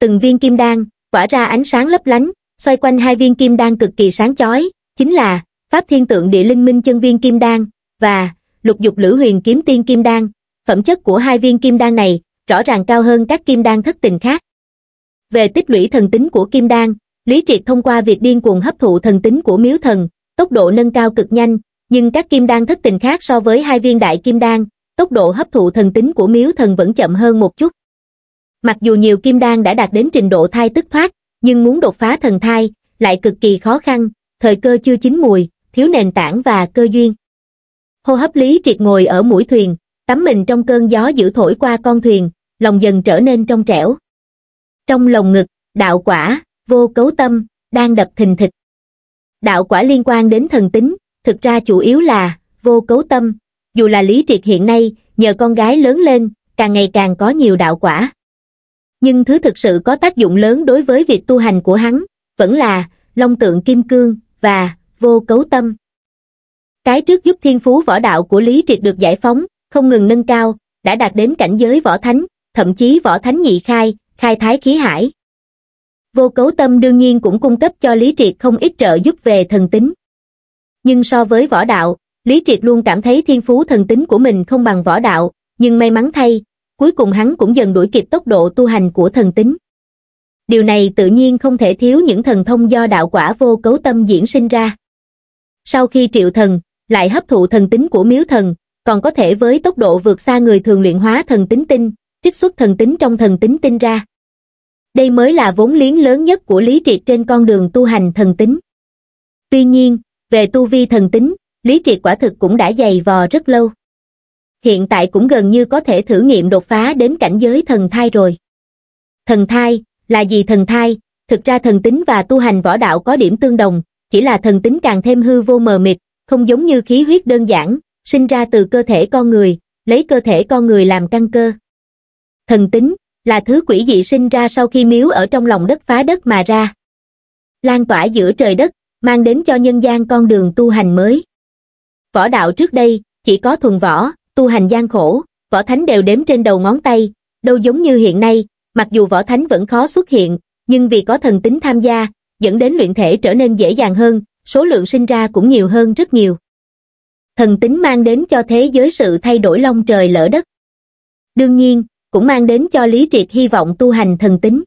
từng viên kim đan tỏa ra ánh sáng lấp lánh xoay quanh hai viên kim đan cực kỳ sáng chói chính là pháp thiên tượng địa linh minh chân viên kim đan và lục dục lữ huyền kiếm tiên kim đan phẩm chất của hai viên kim đan này rõ ràng cao hơn các kim đan thất tình khác về tích lũy thần tính của kim đan lý triệt thông qua việc điên cuồng hấp thụ thần tính của miếu thần tốc độ nâng cao cực nhanh nhưng các kim đan thất tình khác so với hai viên đại kim đan tốc độ hấp thụ thần tính của miếu thần vẫn chậm hơn một chút. Mặc dù nhiều kim đan đã đạt đến trình độ thai tức thoát, nhưng muốn đột phá thần thai lại cực kỳ khó khăn, thời cơ chưa chín mùi, thiếu nền tảng và cơ duyên. Hô hấp lý triệt ngồi ở mũi thuyền, tắm mình trong cơn gió dữ thổi qua con thuyền, lòng dần trở nên trong trẻo. Trong lòng ngực, đạo quả, vô cấu tâm, đang đập thình thịch. Đạo quả liên quan đến thần tính, thực ra chủ yếu là vô cấu tâm, dù là lý triệt hiện nay nhờ con gái lớn lên càng ngày càng có nhiều đạo quả nhưng thứ thực sự có tác dụng lớn đối với việc tu hành của hắn vẫn là long tượng kim cương và vô cấu tâm cái trước giúp thiên phú võ đạo của lý triệt được giải phóng không ngừng nâng cao đã đạt đến cảnh giới võ thánh thậm chí võ thánh nhị khai khai thái khí hải vô cấu tâm đương nhiên cũng cung cấp cho lý triệt không ít trợ giúp về thần tính nhưng so với võ đạo Lý Triệt luôn cảm thấy thiên phú thần tính của mình không bằng võ đạo, nhưng may mắn thay, cuối cùng hắn cũng dần đuổi kịp tốc độ tu hành của thần tính. Điều này tự nhiên không thể thiếu những thần thông do đạo quả vô cấu tâm diễn sinh ra. Sau khi triệu thần, lại hấp thụ thần tính của miếu thần, còn có thể với tốc độ vượt xa người thường luyện hóa thần tính tinh, trích xuất thần tính trong thần tính tinh ra. Đây mới là vốn liếng lớn nhất của Lý Triệt trên con đường tu hành thần tính. Tuy nhiên, về tu vi thần tính, Lý Triệt quả thực cũng đã dày vò rất lâu. Hiện tại cũng gần như có thể thử nghiệm đột phá đến cảnh giới thần thai rồi. Thần thai, là gì thần thai? Thực ra thần tính và tu hành võ đạo có điểm tương đồng, chỉ là thần tính càng thêm hư vô mờ mịt, không giống như khí huyết đơn giản, sinh ra từ cơ thể con người, lấy cơ thể con người làm căn cơ. Thần tính, là thứ quỷ dị sinh ra sau khi miếu ở trong lòng đất phá đất mà ra. Lan tỏa giữa trời đất, mang đến cho nhân gian con đường tu hành mới. Võ đạo trước đây, chỉ có thuần võ, tu hành gian khổ, võ thánh đều đếm trên đầu ngón tay, đâu giống như hiện nay, mặc dù võ thánh vẫn khó xuất hiện, nhưng vì có thần tính tham gia, dẫn đến luyện thể trở nên dễ dàng hơn, số lượng sinh ra cũng nhiều hơn rất nhiều. Thần tính mang đến cho thế giới sự thay đổi long trời lỡ đất. Đương nhiên, cũng mang đến cho Lý Triệt hy vọng tu hành thần tính.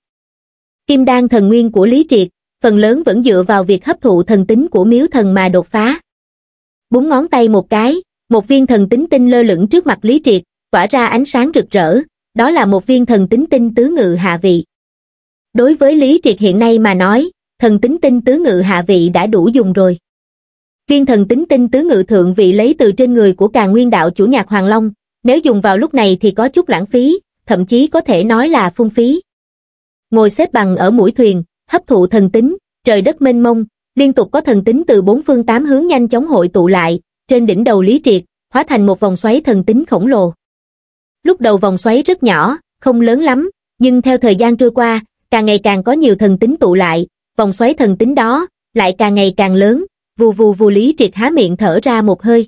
Kim đan thần nguyên của Lý Triệt, phần lớn vẫn dựa vào việc hấp thụ thần tính của miếu thần mà đột phá. Búng ngón tay một cái, một viên thần tính tinh lơ lửng trước mặt Lý Triệt, tỏa ra ánh sáng rực rỡ, đó là một viên thần tính tinh tứ ngự hạ vị. Đối với Lý Triệt hiện nay mà nói, thần tính tinh tứ ngự hạ vị đã đủ dùng rồi. Viên thần tính tinh tứ ngự thượng vị lấy từ trên người của càng nguyên đạo chủ nhạc Hoàng Long, nếu dùng vào lúc này thì có chút lãng phí, thậm chí có thể nói là phung phí. Ngồi xếp bằng ở mũi thuyền, hấp thụ thần tính, trời đất mênh mông, liên tục có thần tính từ bốn phương tám hướng nhanh chóng hội tụ lại, trên đỉnh đầu Lý Triệt, hóa thành một vòng xoáy thần tính khổng lồ. Lúc đầu vòng xoáy rất nhỏ, không lớn lắm, nhưng theo thời gian trôi qua, càng ngày càng có nhiều thần tính tụ lại, vòng xoáy thần tính đó lại càng ngày càng lớn, vù vù vù Lý Triệt há miệng thở ra một hơi.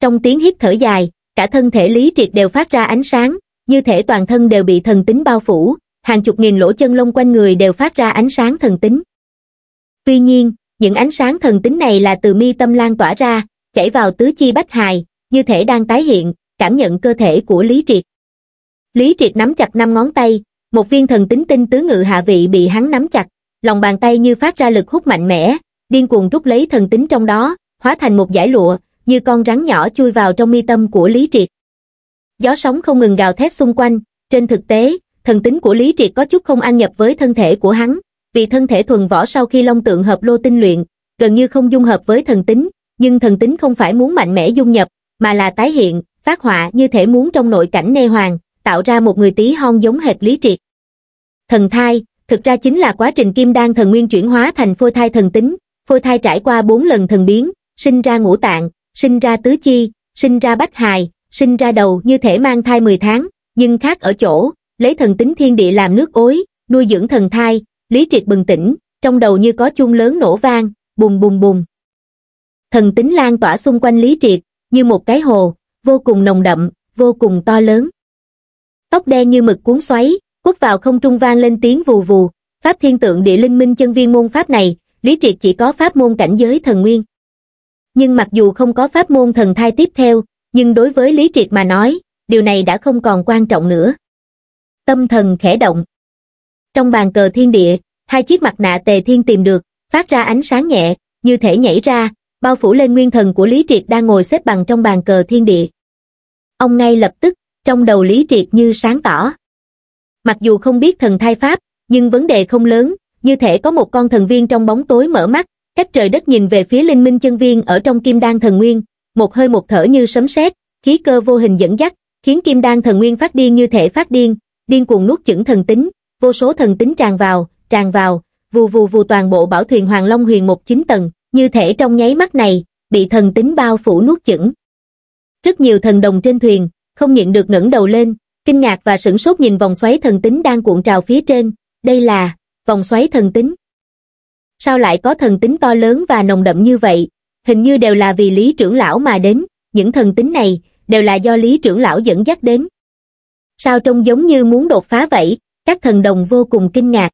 Trong tiếng hít thở dài, cả thân thể Lý Triệt đều phát ra ánh sáng, như thể toàn thân đều bị thần tính bao phủ, hàng chục nghìn lỗ chân lông quanh người đều phát ra ánh sáng thần tính tuy nhiên những ánh sáng thần tính này là từ mi tâm lan tỏa ra chảy vào tứ chi bách hài như thể đang tái hiện cảm nhận cơ thể của lý triệt lý triệt nắm chặt năm ngón tay một viên thần tính tinh tứ ngự hạ vị bị hắn nắm chặt lòng bàn tay như phát ra lực hút mạnh mẽ điên cuồng rút lấy thần tính trong đó hóa thành một giải lụa như con rắn nhỏ chui vào trong mi tâm của lý triệt gió sóng không ngừng gào thét xung quanh trên thực tế thần tính của lý triệt có chút không ăn nhập với thân thể của hắn vì thân thể thuần võ sau khi long tượng hợp lô tinh luyện, gần như không dung hợp với thần tính, nhưng thần tính không phải muốn mạnh mẽ dung nhập, mà là tái hiện, phát họa như thể muốn trong nội cảnh nê hoàng, tạo ra một người tí hon giống hệt lý triệt. Thần thai, thực ra chính là quá trình kim đan thần nguyên chuyển hóa thành phôi thai thần tính, phôi thai trải qua bốn lần thần biến, sinh ra ngũ tạng, sinh ra tứ chi, sinh ra bách hài, sinh ra đầu như thể mang thai 10 tháng, nhưng khác ở chỗ, lấy thần tính thiên địa làm nước ối, nuôi dưỡng thần thai, Lý Triệt bừng tỉnh, trong đầu như có chung lớn nổ vang, bùng bùng bùng. Thần tính lan tỏa xung quanh Lý Triệt, như một cái hồ, vô cùng nồng đậm, vô cùng to lớn. Tóc đen như mực cuốn xoáy, quất vào không trung vang lên tiếng vù vù, pháp thiên tượng địa linh minh chân viên môn pháp này, Lý Triệt chỉ có pháp môn cảnh giới thần nguyên. Nhưng mặc dù không có pháp môn thần thai tiếp theo, nhưng đối với Lý Triệt mà nói, điều này đã không còn quan trọng nữa. Tâm thần khẽ động, trong bàn cờ thiên địa, hai chiếc mặt nạ tề thiên tìm được, phát ra ánh sáng nhẹ, như thể nhảy ra, bao phủ lên nguyên thần của Lý Triệt đang ngồi xếp bằng trong bàn cờ thiên địa. Ông ngay lập tức, trong đầu Lý Triệt như sáng tỏ. Mặc dù không biết thần thai pháp, nhưng vấn đề không lớn, như thể có một con thần viên trong bóng tối mở mắt, cách trời đất nhìn về phía linh minh chân viên ở trong kim đan thần nguyên, một hơi một thở như sấm sét, khí cơ vô hình dẫn dắt, khiến kim đan thần nguyên phát điên như thể phát điên, điên cuồng nuốt chửng thần tính, vô số thần tính tràn vào, tràn vào, vù vù vù toàn bộ bảo thuyền Hoàng Long huyền một chín tầng, như thể trong nháy mắt này, bị thần tính bao phủ nuốt chửng. Rất nhiều thần đồng trên thuyền, không nhịn được ngẩng đầu lên, kinh ngạc và sửng sốt nhìn vòng xoáy thần tính đang cuộn trào phía trên, đây là vòng xoáy thần tính. Sao lại có thần tính to lớn và nồng đậm như vậy, hình như đều là vì lý trưởng lão mà đến, những thần tính này đều là do lý trưởng lão dẫn dắt đến. Sao trông giống như muốn đột phá vậy, các thần đồng vô cùng kinh ngạc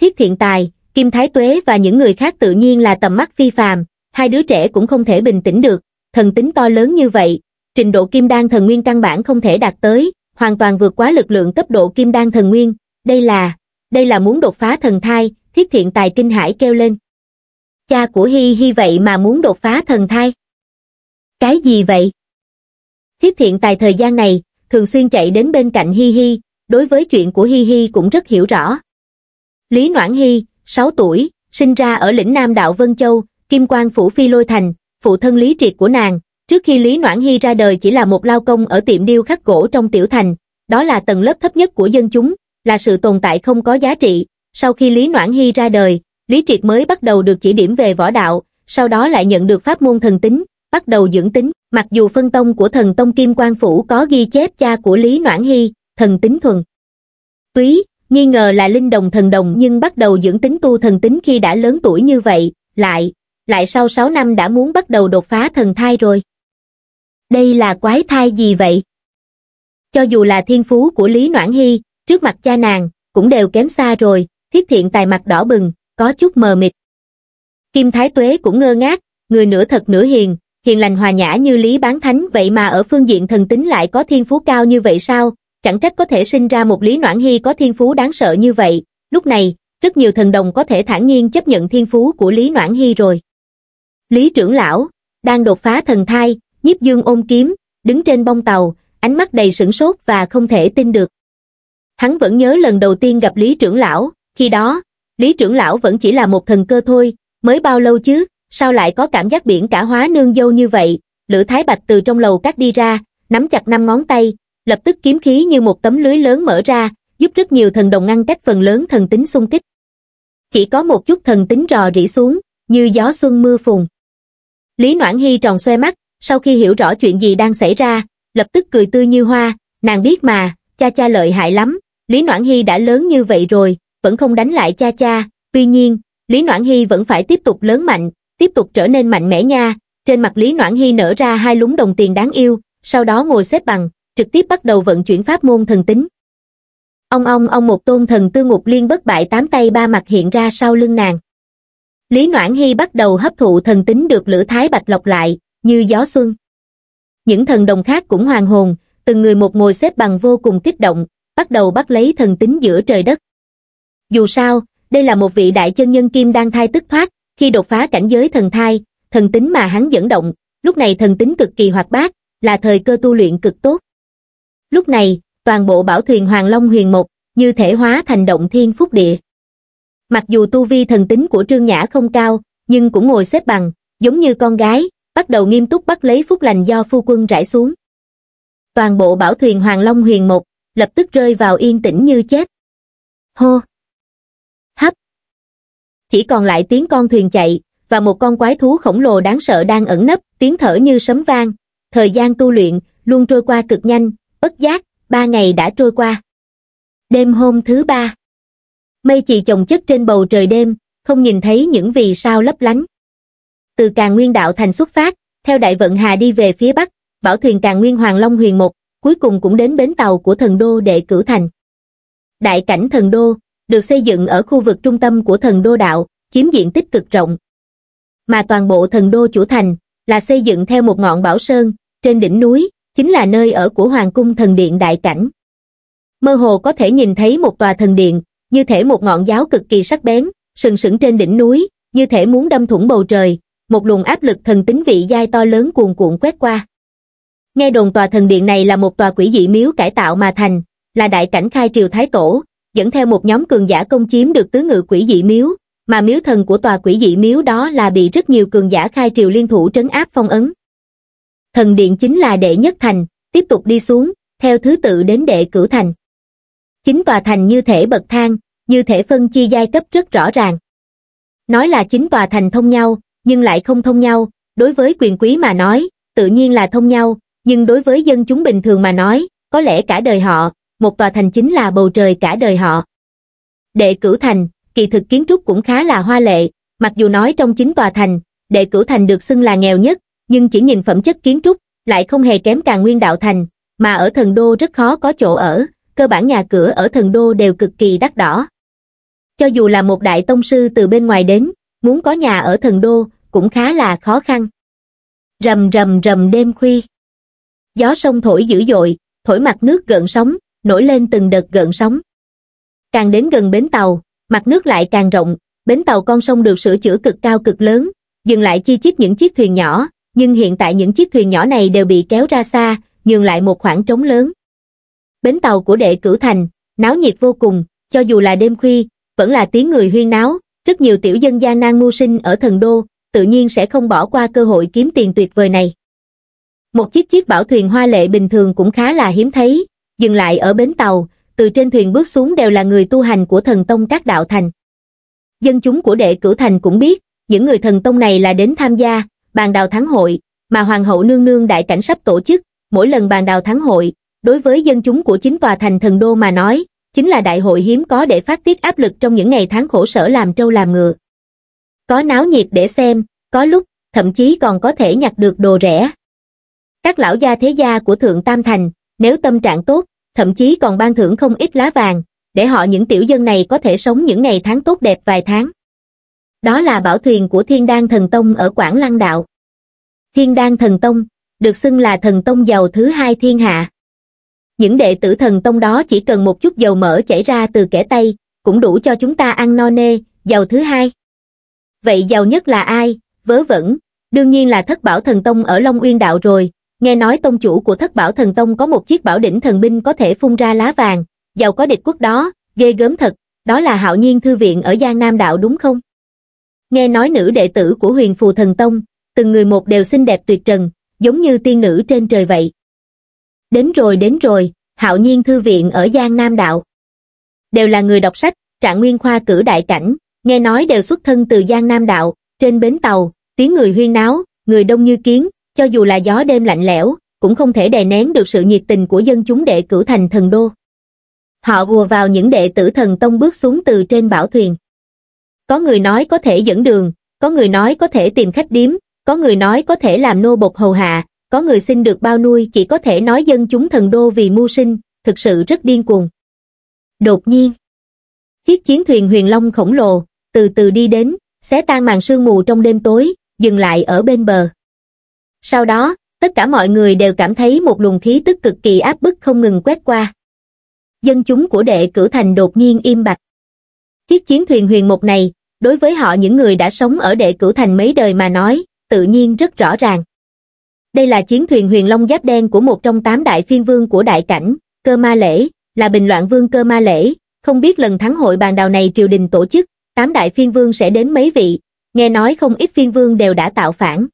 thiết thiện tài kim thái tuế và những người khác tự nhiên là tầm mắt phi phàm hai đứa trẻ cũng không thể bình tĩnh được thần tính to lớn như vậy trình độ kim đan thần nguyên căn bản không thể đạt tới hoàn toàn vượt quá lực lượng cấp độ kim đan thần nguyên đây là đây là muốn đột phá thần thai thiết thiện tài kinh hải kêu lên cha của hi hi vậy mà muốn đột phá thần thai cái gì vậy thiết thiện tài thời gian này thường xuyên chạy đến bên cạnh hi hi đối với chuyện của Hi Hi cũng rất hiểu rõ. Lý Noãn Hi, 6 tuổi, sinh ra ở lĩnh Nam Đạo Vân Châu, Kim Quang Phủ Phi Lôi Thành, phụ thân Lý Triệt của nàng, trước khi Lý Noãn Hi ra đời chỉ là một lao công ở tiệm điêu khắc gỗ trong tiểu thành, đó là tầng lớp thấp nhất của dân chúng, là sự tồn tại không có giá trị. Sau khi Lý Noãn Hi ra đời, Lý Triệt mới bắt đầu được chỉ điểm về võ đạo, sau đó lại nhận được pháp môn thần tính, bắt đầu dưỡng tính. Mặc dù phân tông của thần tông Kim Quang Phủ có ghi chép cha của Lý Noãn Hy, thần tính thuần. Túy, nghi ngờ là linh đồng thần đồng nhưng bắt đầu dưỡng tính tu thần tính khi đã lớn tuổi như vậy, lại, lại sau 6 năm đã muốn bắt đầu đột phá thần thai rồi. Đây là quái thai gì vậy? Cho dù là thiên phú của Lý Noãn Hy, trước mặt cha nàng, cũng đều kém xa rồi, thiết thiện tài mặt đỏ bừng, có chút mờ mịt. Kim Thái Tuế cũng ngơ ngác, người nửa thật nửa hiền, hiền lành hòa nhã như Lý Bán Thánh vậy mà ở phương diện thần tính lại có thiên phú cao như vậy sao, chẳng trách có thể sinh ra một Lý Noãn Hy có thiên phú đáng sợ như vậy, lúc này, rất nhiều thần đồng có thể thản nhiên chấp nhận thiên phú của Lý Noãn Hy rồi. Lý trưởng lão, đang đột phá thần thai, nhiếp dương ôm kiếm, đứng trên bông tàu, ánh mắt đầy sửng sốt và không thể tin được. Hắn vẫn nhớ lần đầu tiên gặp Lý trưởng lão, khi đó, Lý trưởng lão vẫn chỉ là một thần cơ thôi, mới bao lâu chứ, sao lại có cảm giác biển cả hóa nương dâu như vậy, Lữ Thái Bạch từ trong lầu cắt đi ra, nắm chặt năm ngón tay, lập tức kiếm khí như một tấm lưới lớn mở ra, giúp rất nhiều thần đồng ngăn cách phần lớn thần tính xung kích. Chỉ có một chút thần tính rò rỉ xuống, như gió xuân mưa phùn. Lý Noãn Hy tròn xoe mắt, sau khi hiểu rõ chuyện gì đang xảy ra, lập tức cười tươi như hoa, nàng biết mà, cha cha lợi hại lắm, Lý Noãn Hy đã lớn như vậy rồi, vẫn không đánh lại cha cha, tuy nhiên, Lý Noãn Hy vẫn phải tiếp tục lớn mạnh, tiếp tục trở nên mạnh mẽ nha, trên mặt Lý Noãn Hy nở ra hai lúng đồng tiền đáng yêu, sau đó ngồi xếp bằng, trực tiếp bắt đầu vận chuyển pháp môn thần tính. Ông ông ông một tôn thần tư ngục liên bất bại tám tay ba mặt hiện ra sau lưng nàng. Lý Noãn Hy bắt đầu hấp thụ thần tính được lửa thái bạch lọc lại, như gió xuân. Những thần đồng khác cũng hoàng hồn, từng người một ngồi xếp bằng vô cùng kích động, bắt đầu bắt lấy thần tính giữa trời đất. Dù sao, đây là một vị đại chân nhân kim đang thai tức thoát, khi đột phá cảnh giới thần thai, thần tính mà hắn dẫn động, lúc này thần tính cực kỳ hoạt bát, là thời cơ tu luyện cực tốt. Lúc này, toàn bộ bảo thuyền Hoàng Long huyền một, như thể hóa thành động thiên phúc địa. Mặc dù tu vi thần tính của Trương Nhã không cao, nhưng cũng ngồi xếp bằng, giống như con gái, bắt đầu nghiêm túc bắt lấy phúc lành do phu quân rải xuống. Toàn bộ bảo thuyền Hoàng Long huyền một, lập tức rơi vào yên tĩnh như chết. Hô! Hấp! Chỉ còn lại tiếng con thuyền chạy, và một con quái thú khổng lồ đáng sợ đang ẩn nấp, tiếng thở như sấm vang. Thời gian tu luyện, luôn trôi qua cực nhanh, bất giác ba ngày đã trôi qua đêm hôm thứ ba mây chỉ chồng chất trên bầu trời đêm không nhìn thấy những vì sao lấp lánh từ càng nguyên đạo thành xuất phát theo đại vận hà đi về phía bắc bảo thuyền càng nguyên hoàng long huyền một cuối cùng cũng đến bến tàu của thần đô đệ cử thành đại cảnh thần đô được xây dựng ở khu vực trung tâm của thần đô đạo chiếm diện tích cực rộng mà toàn bộ thần đô chủ thành là xây dựng theo một ngọn bảo sơn trên đỉnh núi chính là nơi ở của Hoàng cung thần điện đại cảnh. Mơ hồ có thể nhìn thấy một tòa thần điện, như thể một ngọn giáo cực kỳ sắc bén, sừng sững trên đỉnh núi, như thể muốn đâm thủng bầu trời, một luồng áp lực thần tính vị dai to lớn cuồn cuộn quét qua. Nghe đồn tòa thần điện này là một tòa quỷ dị miếu cải tạo mà thành, là đại cảnh khai triều thái tổ, dẫn theo một nhóm cường giả công chiếm được tứ ngự quỷ dị miếu, mà miếu thần của tòa quỷ dị miếu đó là bị rất nhiều cường giả khai triều liên thủ trấn áp phong ấn thần điện chính là đệ nhất thành, tiếp tục đi xuống, theo thứ tự đến đệ cửu thành. Chính tòa thành như thể bậc thang, như thể phân chia giai cấp rất rõ ràng. Nói là chính tòa thành thông nhau, nhưng lại không thông nhau, đối với quyền quý mà nói, tự nhiên là thông nhau, nhưng đối với dân chúng bình thường mà nói, có lẽ cả đời họ, một tòa thành chính là bầu trời cả đời họ. Đệ cửu thành, kỳ thực kiến trúc cũng khá là hoa lệ, mặc dù nói trong chính tòa thành, đệ cửu thành được xưng là nghèo nhất, nhưng chỉ nhìn phẩm chất kiến trúc, lại không hề kém càng nguyên đạo thành, mà ở thần đô rất khó có chỗ ở, cơ bản nhà cửa ở thần đô đều cực kỳ đắt đỏ. Cho dù là một đại tông sư từ bên ngoài đến, muốn có nhà ở thần đô, cũng khá là khó khăn. Rầm rầm rầm đêm khuya. Gió sông thổi dữ dội, thổi mặt nước gợn sóng, nổi lên từng đợt gợn sóng. Càng đến gần bến tàu, mặt nước lại càng rộng, bến tàu con sông được sửa chữa cực cao cực lớn, dừng lại chi chít những chiếc thuyền nhỏ, nhưng hiện tại những chiếc thuyền nhỏ này đều bị kéo ra xa, nhường lại một khoảng trống lớn. Bến tàu của đệ cử thành, náo nhiệt vô cùng, cho dù là đêm khuya, vẫn là tiếng người huyên náo, rất nhiều tiểu dân gia nan mưu sinh ở thần đô, tự nhiên sẽ không bỏ qua cơ hội kiếm tiền tuyệt vời này. Một chiếc chiếc bảo thuyền hoa lệ bình thường cũng khá là hiếm thấy, dừng lại ở bến tàu, từ trên thuyền bước xuống đều là người tu hành của thần tông các đạo thành. Dân chúng của đệ cử thành cũng biết, những người thần tông này là đến tham gia, bàn đào thắng hội, mà Hoàng hậu nương nương đại cảnh sắp tổ chức, mỗi lần bàn đào thắng hội, đối với dân chúng của chính tòa thành thần đô mà nói, chính là đại hội hiếm có để phát tiết áp lực trong những ngày tháng khổ sở làm trâu làm ngựa. Có náo nhiệt để xem, có lúc, thậm chí còn có thể nhặt được đồ rẻ. Các lão gia thế gia của Thượng Tam Thành, nếu tâm trạng tốt, thậm chí còn ban thưởng không ít lá vàng, để họ những tiểu dân này có thể sống những ngày tháng tốt đẹp vài tháng. Đó là bảo thuyền của Thiên Đan Thần Tông ở Quảng Lăng Đạo. Thiên Đan Thần Tông, được xưng là thần tông giàu thứ hai thiên hạ. Những đệ tử thần tông đó chỉ cần một chút dầu mỡ chảy ra từ kẻ tay, cũng đủ cho chúng ta ăn no nê, giàu thứ hai. Vậy giàu nhất là ai? Vớ vẩn, đương nhiên là thất bảo thần tông ở Long Uyên Đạo rồi, nghe nói tông chủ của thất bảo thần tông có một chiếc bảo đỉnh thần binh có thể phun ra lá vàng, giàu có địch quốc đó, ghê gớm thật, đó là hạo nhiên thư viện ở Giang Nam Đạo đúng không? Nghe nói nữ đệ tử của huyền phù thần tông, từng người một đều xinh đẹp tuyệt trần, giống như tiên nữ trên trời vậy. Đến rồi đến rồi, hạo nhiên thư viện ở Giang Nam Đạo. Đều là người đọc sách, trạng nguyên khoa cử đại cảnh, nghe nói đều xuất thân từ Giang Nam Đạo, trên bến tàu, tiếng người huyên náo, người đông như kiến, cho dù là gió đêm lạnh lẽo, cũng không thể đè nén được sự nhiệt tình của dân chúng đệ cử thành thần đô. Họ gùa vào những đệ tử thần tông bước xuống từ trên bảo thuyền. Có người nói có thể dẫn đường, có người nói có thể tìm khách điếm, có người nói có thể làm nô bộc hầu hạ, có người xin được bao nuôi chỉ có thể nói dân chúng thần đô vì mưu sinh, thực sự rất điên cuồng. Đột nhiên, chiếc chiến thuyền huyền long khổng lồ, từ từ đi đến, xé tan màn sương mù trong đêm tối, dừng lại ở bên bờ. Sau đó, tất cả mọi người đều cảm thấy một luồng khí tức cực kỳ áp bức không ngừng quét qua. Dân chúng của đệ cử thành đột nhiên im bặt. Chiếc chiến thuyền huyền mục này, đối với họ những người đã sống ở đệ cửu thành mấy đời mà nói, tự nhiên rất rõ ràng. Đây là chiến thuyền huyền long giáp đen của một trong tám đại phiên vương của đại cảnh, cơ ma lễ, là bình loạn vương cơ ma lễ, không biết lần thắng hội bàn đào này triều đình tổ chức, tám đại phiên vương sẽ đến mấy vị, nghe nói không ít phiên vương đều đã tạo phản.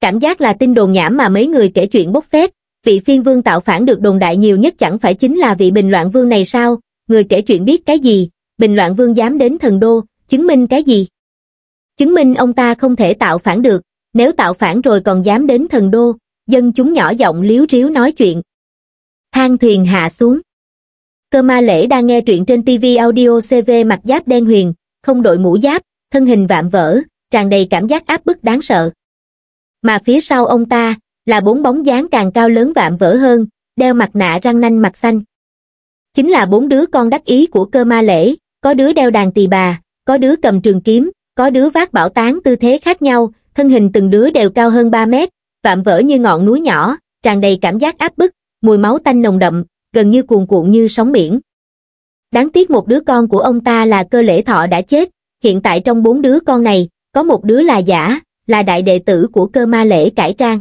Cảm giác là tin đồn nhảm mà mấy người kể chuyện bốc phét, vị phiên vương tạo phản được đồn đại nhiều nhất chẳng phải chính là vị bình loạn vương này sao, người kể chuyện biết cái gì, bình loạn vương dám đến thần đô, chứng minh cái gì? Chứng minh ông ta không thể tạo phản được, nếu tạo phản rồi còn dám đến thần đô, dân chúng nhỏ giọng liếu riếu nói chuyện. Thang thuyền hạ xuống. Cơ ma lễ đang nghe truyện trên TV audio CV mặt giáp đen huyền, không đội mũ giáp, thân hình vạm vỡ, tràn đầy cảm giác áp bức đáng sợ. Mà phía sau ông ta, là bốn bóng dáng càng cao lớn vạm vỡ hơn, đeo mặt nạ răng nanh mặt xanh. Chính là bốn đứa con đắc ý của cơ ma lễ, có đứa đeo đàn tỳ bà, có đứa cầm trường kiếm, có đứa vác bảo tán tư thế khác nhau, thân hình từng đứa đều cao hơn 3 mét, vạm vỡ như ngọn núi nhỏ, tràn đầy cảm giác áp bức, mùi máu tanh nồng đậm, gần như cuồn cuộn như sóng biển. Đáng tiếc một đứa con của ông ta là cơ lễ thọ đã chết, hiện tại trong bốn đứa con này, có một đứa là giả, là đại đệ tử của cơ ma lễ cải trang.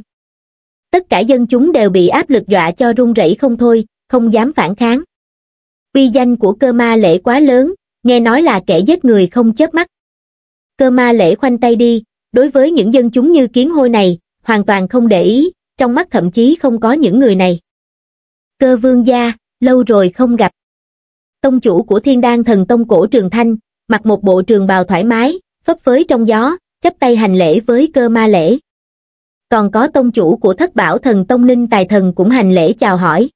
Tất cả dân chúng đều bị áp lực dọa cho run rẩy không thôi, không dám phản kháng. Uy danh của cơ ma lễ quá lớn, nghe nói là kẻ giết người không chớp mắt cơ ma lễ khoanh tay đi đối với những dân chúng như kiến hôi này hoàn toàn không để ý trong mắt thậm chí không có những người này cơ vương gia lâu rồi không gặp tông chủ của thiên đan thần tông cổ trường thanh mặc một bộ trường bào thoải mái phấp phới trong gió chấp tay hành lễ với cơ ma lễ còn có tông chủ của thất bảo thần tông ninh tài thần cũng hành lễ chào hỏi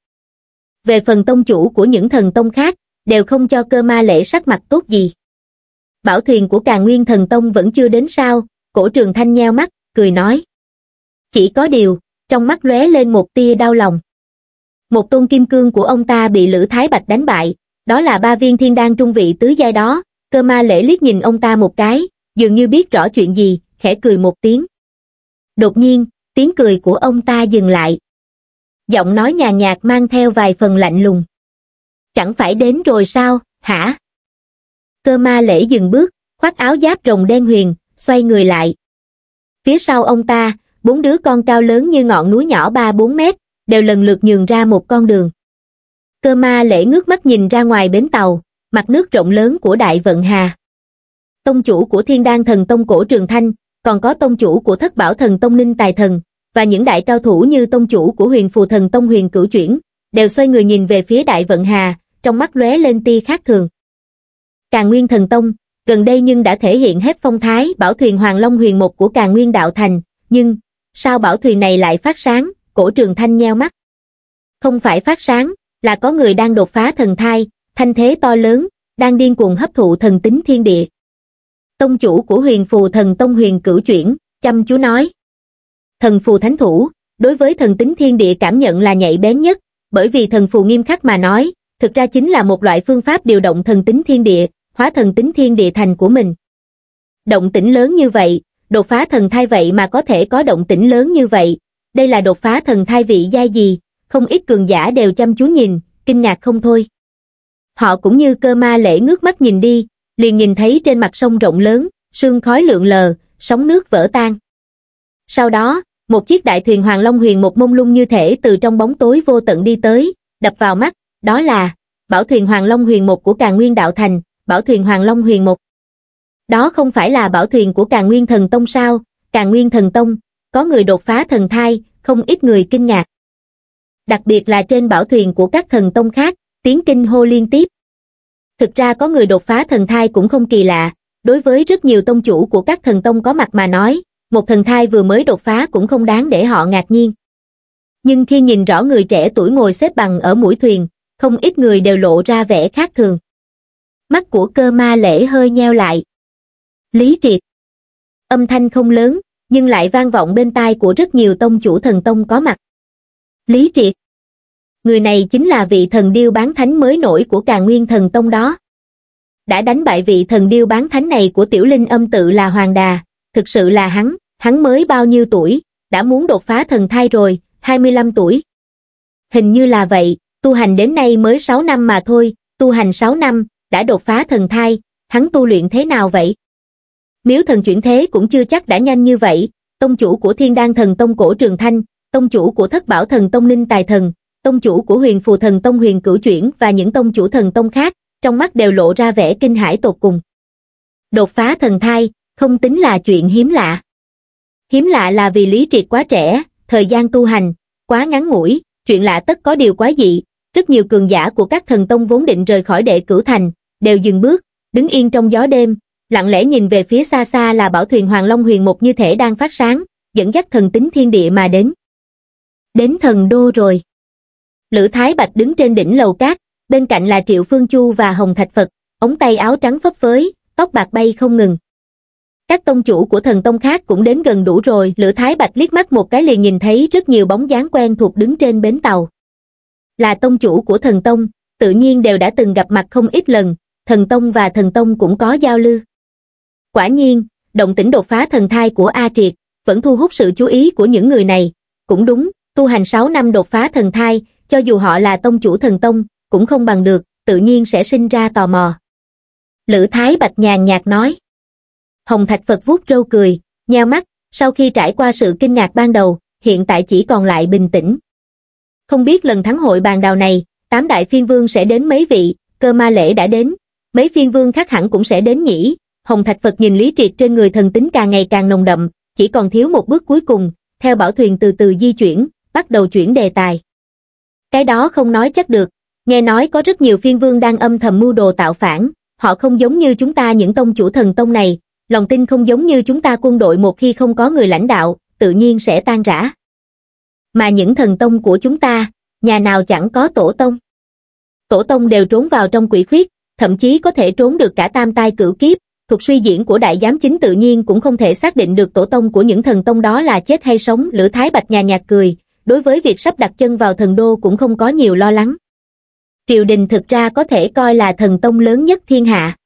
về phần tông chủ của những thần tông khác đều không cho cơ ma lễ sắc mặt tốt gì. Bảo thuyền của càng nguyên thần tông vẫn chưa đến sao, cổ trường thanh nheo mắt, cười nói. Chỉ có điều, trong mắt lóe lên một tia đau lòng. Một tôn kim cương của ông ta bị Lữ Thái Bạch đánh bại, đó là ba viên thiên đan trung vị tứ giai đó, cơ ma lễ liếc nhìn ông ta một cái, dường như biết rõ chuyện gì, khẽ cười một tiếng. Đột nhiên, tiếng cười của ông ta dừng lại. Giọng nói nhàn nhạt mang theo vài phần lạnh lùng chẳng phải đến rồi sao, hả? Cơ ma lễ dừng bước, khoác áo giáp rồng đen huyền, xoay người lại. Phía sau ông ta, bốn đứa con cao lớn như ngọn núi nhỏ 3-4 mét, đều lần lượt nhường ra một con đường. Cơ ma lễ ngước mắt nhìn ra ngoài bến tàu, mặt nước rộng lớn của Đại Vận Hà. Tông chủ của Thiên Đan Thần Tông Cổ Trường Thanh, còn có tông chủ của Thất Bảo Thần Tông Ninh Tài Thần, và những đại cao thủ như tông chủ của Huyền Phù Thần Tông Huyền Cửu Chuyển, đều xoay người nhìn về phía Đại Vận Hà, trong mắt lóe lên tia khác thường. Càng Nguyên Thần Tông, gần đây nhưng đã thể hiện hết phong thái bảo thuyền Hoàng Long huyền một của Càng Nguyên Đạo Thành, nhưng, sao bảo thuyền này lại phát sáng, cổ trường thanh nheo mắt. Không phải phát sáng, là có người đang đột phá thần thai, thanh thế to lớn, đang điên cuồng hấp thụ thần tính thiên địa. Tông chủ của huyền phù thần Tông huyền cửu chuyển, chăm chú nói. Thần phù thánh thủ, đối với thần tính thiên địa cảm nhận là nhạy bén nhất, bởi vì thần phù nghiêm khắc mà nói, thực ra chính là một loại phương pháp điều động thần tính thiên địa, hóa thần tính thiên địa thành của mình. Động tĩnh lớn như vậy, đột phá thần thai vậy mà có thể có động tĩnh lớn như vậy, đây là đột phá thần thai vị giai gì, không ít cường giả đều chăm chú nhìn, kinh ngạc không thôi. Họ cũng như cơ ma lễ ngước mắt nhìn đi, liền nhìn thấy trên mặt sông rộng lớn, sương khói lượn lờ, sóng nước vỡ tan. Sau đó, một chiếc đại thuyền Hoàng Long Huyền một mông lung như thể từ trong bóng tối vô tận đi tới, đập vào mắt, đó là Bảo thuyền Hoàng Long Huyền Một của Càn Nguyên Đạo Thành, Bảo thuyền Hoàng Long Huyền Một. Đó không phải là bảo thuyền của Càn Nguyên Thần Tông sao? Càn Nguyên Thần Tông, có người đột phá thần thai, không ít người kinh ngạc. Đặc biệt là trên bảo thuyền của các thần tông khác, tiếng kinh hô liên tiếp. Thực ra có người đột phá thần thai cũng không kỳ lạ, đối với rất nhiều tông chủ của các thần tông có mặt mà nói, một thần thai vừa mới đột phá cũng không đáng để họ ngạc nhiên. Nhưng khi nhìn rõ người trẻ tuổi ngồi xếp bằng ở mũi thuyền, không ít người đều lộ ra vẻ khác thường mắt của cơ ma lễ hơi nheo lại lý triệt âm thanh không lớn nhưng lại vang vọng bên tai của rất nhiều tông chủ thần tông có mặt lý triệt người này chính là vị thần điêu bán thánh mới nổi của cà nguyên thần tông đó đã đánh bại vị thần điêu bán thánh này của tiểu linh âm tự là hoàng đà thực sự là hắn hắn mới bao nhiêu tuổi đã muốn đột phá thần thai rồi 25 tuổi hình như là vậy tu hành đến nay mới 6 năm mà thôi, tu hành 6 năm, đã đột phá thần thai, hắn tu luyện thế nào vậy? Miếu thần chuyển thế cũng chưa chắc đã nhanh như vậy, tông chủ của thiên đan thần tông cổ trường thanh, tông chủ của thất bảo thần tông ninh tài thần, tông chủ của huyền phù thần tông huyền cửu chuyển và những tông chủ thần tông khác, trong mắt đều lộ ra vẻ kinh hãi tột cùng. Đột phá thần thai, không tính là chuyện hiếm lạ. Hiếm lạ là vì lý triệt quá trẻ, thời gian tu hành, quá ngắn ngủi, chuyện lạ tất có điều quá dị, rất nhiều cường giả của các thần tông vốn định rời khỏi đệ cửu thành, đều dừng bước, đứng yên trong gió đêm, lặng lẽ nhìn về phía xa xa là bảo thuyền Hoàng Long Huyền một như thể đang phát sáng, dẫn dắt thần tính thiên địa mà đến. Đến thần đô rồi. Lữ Thái Bạch đứng trên đỉnh lầu cát, bên cạnh là Triệu Phương Chu và Hồng Thạch Phật, ống tay áo trắng phấp phới, tóc bạc bay không ngừng. Các tông chủ của thần tông khác cũng đến gần đủ rồi, Lữ Thái Bạch liếc mắt một cái liền nhìn thấy rất nhiều bóng dáng quen thuộc đứng trên bến tàu là tông chủ của thần tông, tự nhiên đều đã từng gặp mặt không ít lần, thần tông và thần tông cũng có giao lưu. Quả nhiên, động tĩnh đột phá thần thai của A Triệt, vẫn thu hút sự chú ý của những người này. Cũng đúng, tu hành 6 năm đột phá thần thai, cho dù họ là tông chủ thần tông, cũng không bằng được, tự nhiên sẽ sinh ra tò mò. Lữ Thái Bạch nhàn nhạt nói. Hồng Thạch Phật vuốt râu cười, nheo mắt, sau khi trải qua sự kinh ngạc ban đầu, hiện tại chỉ còn lại bình tĩnh. Không biết lần thắng hội bàn đào này, tám đại phiên vương sẽ đến mấy vị, cơ ma lễ đã đến, mấy phiên vương khác hẳn cũng sẽ đến nhỉ. Hồng Thạch Phật nhìn Lý Triệt trên người thần tính càng ngày càng nồng đậm, chỉ còn thiếu một bước cuối cùng, theo bảo thuyền từ từ di chuyển, bắt đầu chuyển đề tài. Cái đó không nói chắc được, nghe nói có rất nhiều phiên vương đang âm thầm mưu đồ tạo phản, họ không giống như chúng ta những tông chủ thần tông này, lòng tin không giống như chúng ta quân đội một khi không có người lãnh đạo, tự nhiên sẽ tan rã mà những thần tông của chúng ta, nhà nào chẳng có tổ tông. Tổ tông đều trốn vào trong quỷ khuyết, thậm chí có thể trốn được cả tam tai cửu kiếp, thuộc suy diễn của đại giám chính tự nhiên cũng không thể xác định được tổ tông của những thần tông đó là chết hay sống. lửa Thái Bạch nhà nhạt cười, đối với việc sắp đặt chân vào thần đô cũng không có nhiều lo lắng. Triều đình thực ra có thể coi là thần tông lớn nhất thiên hạ.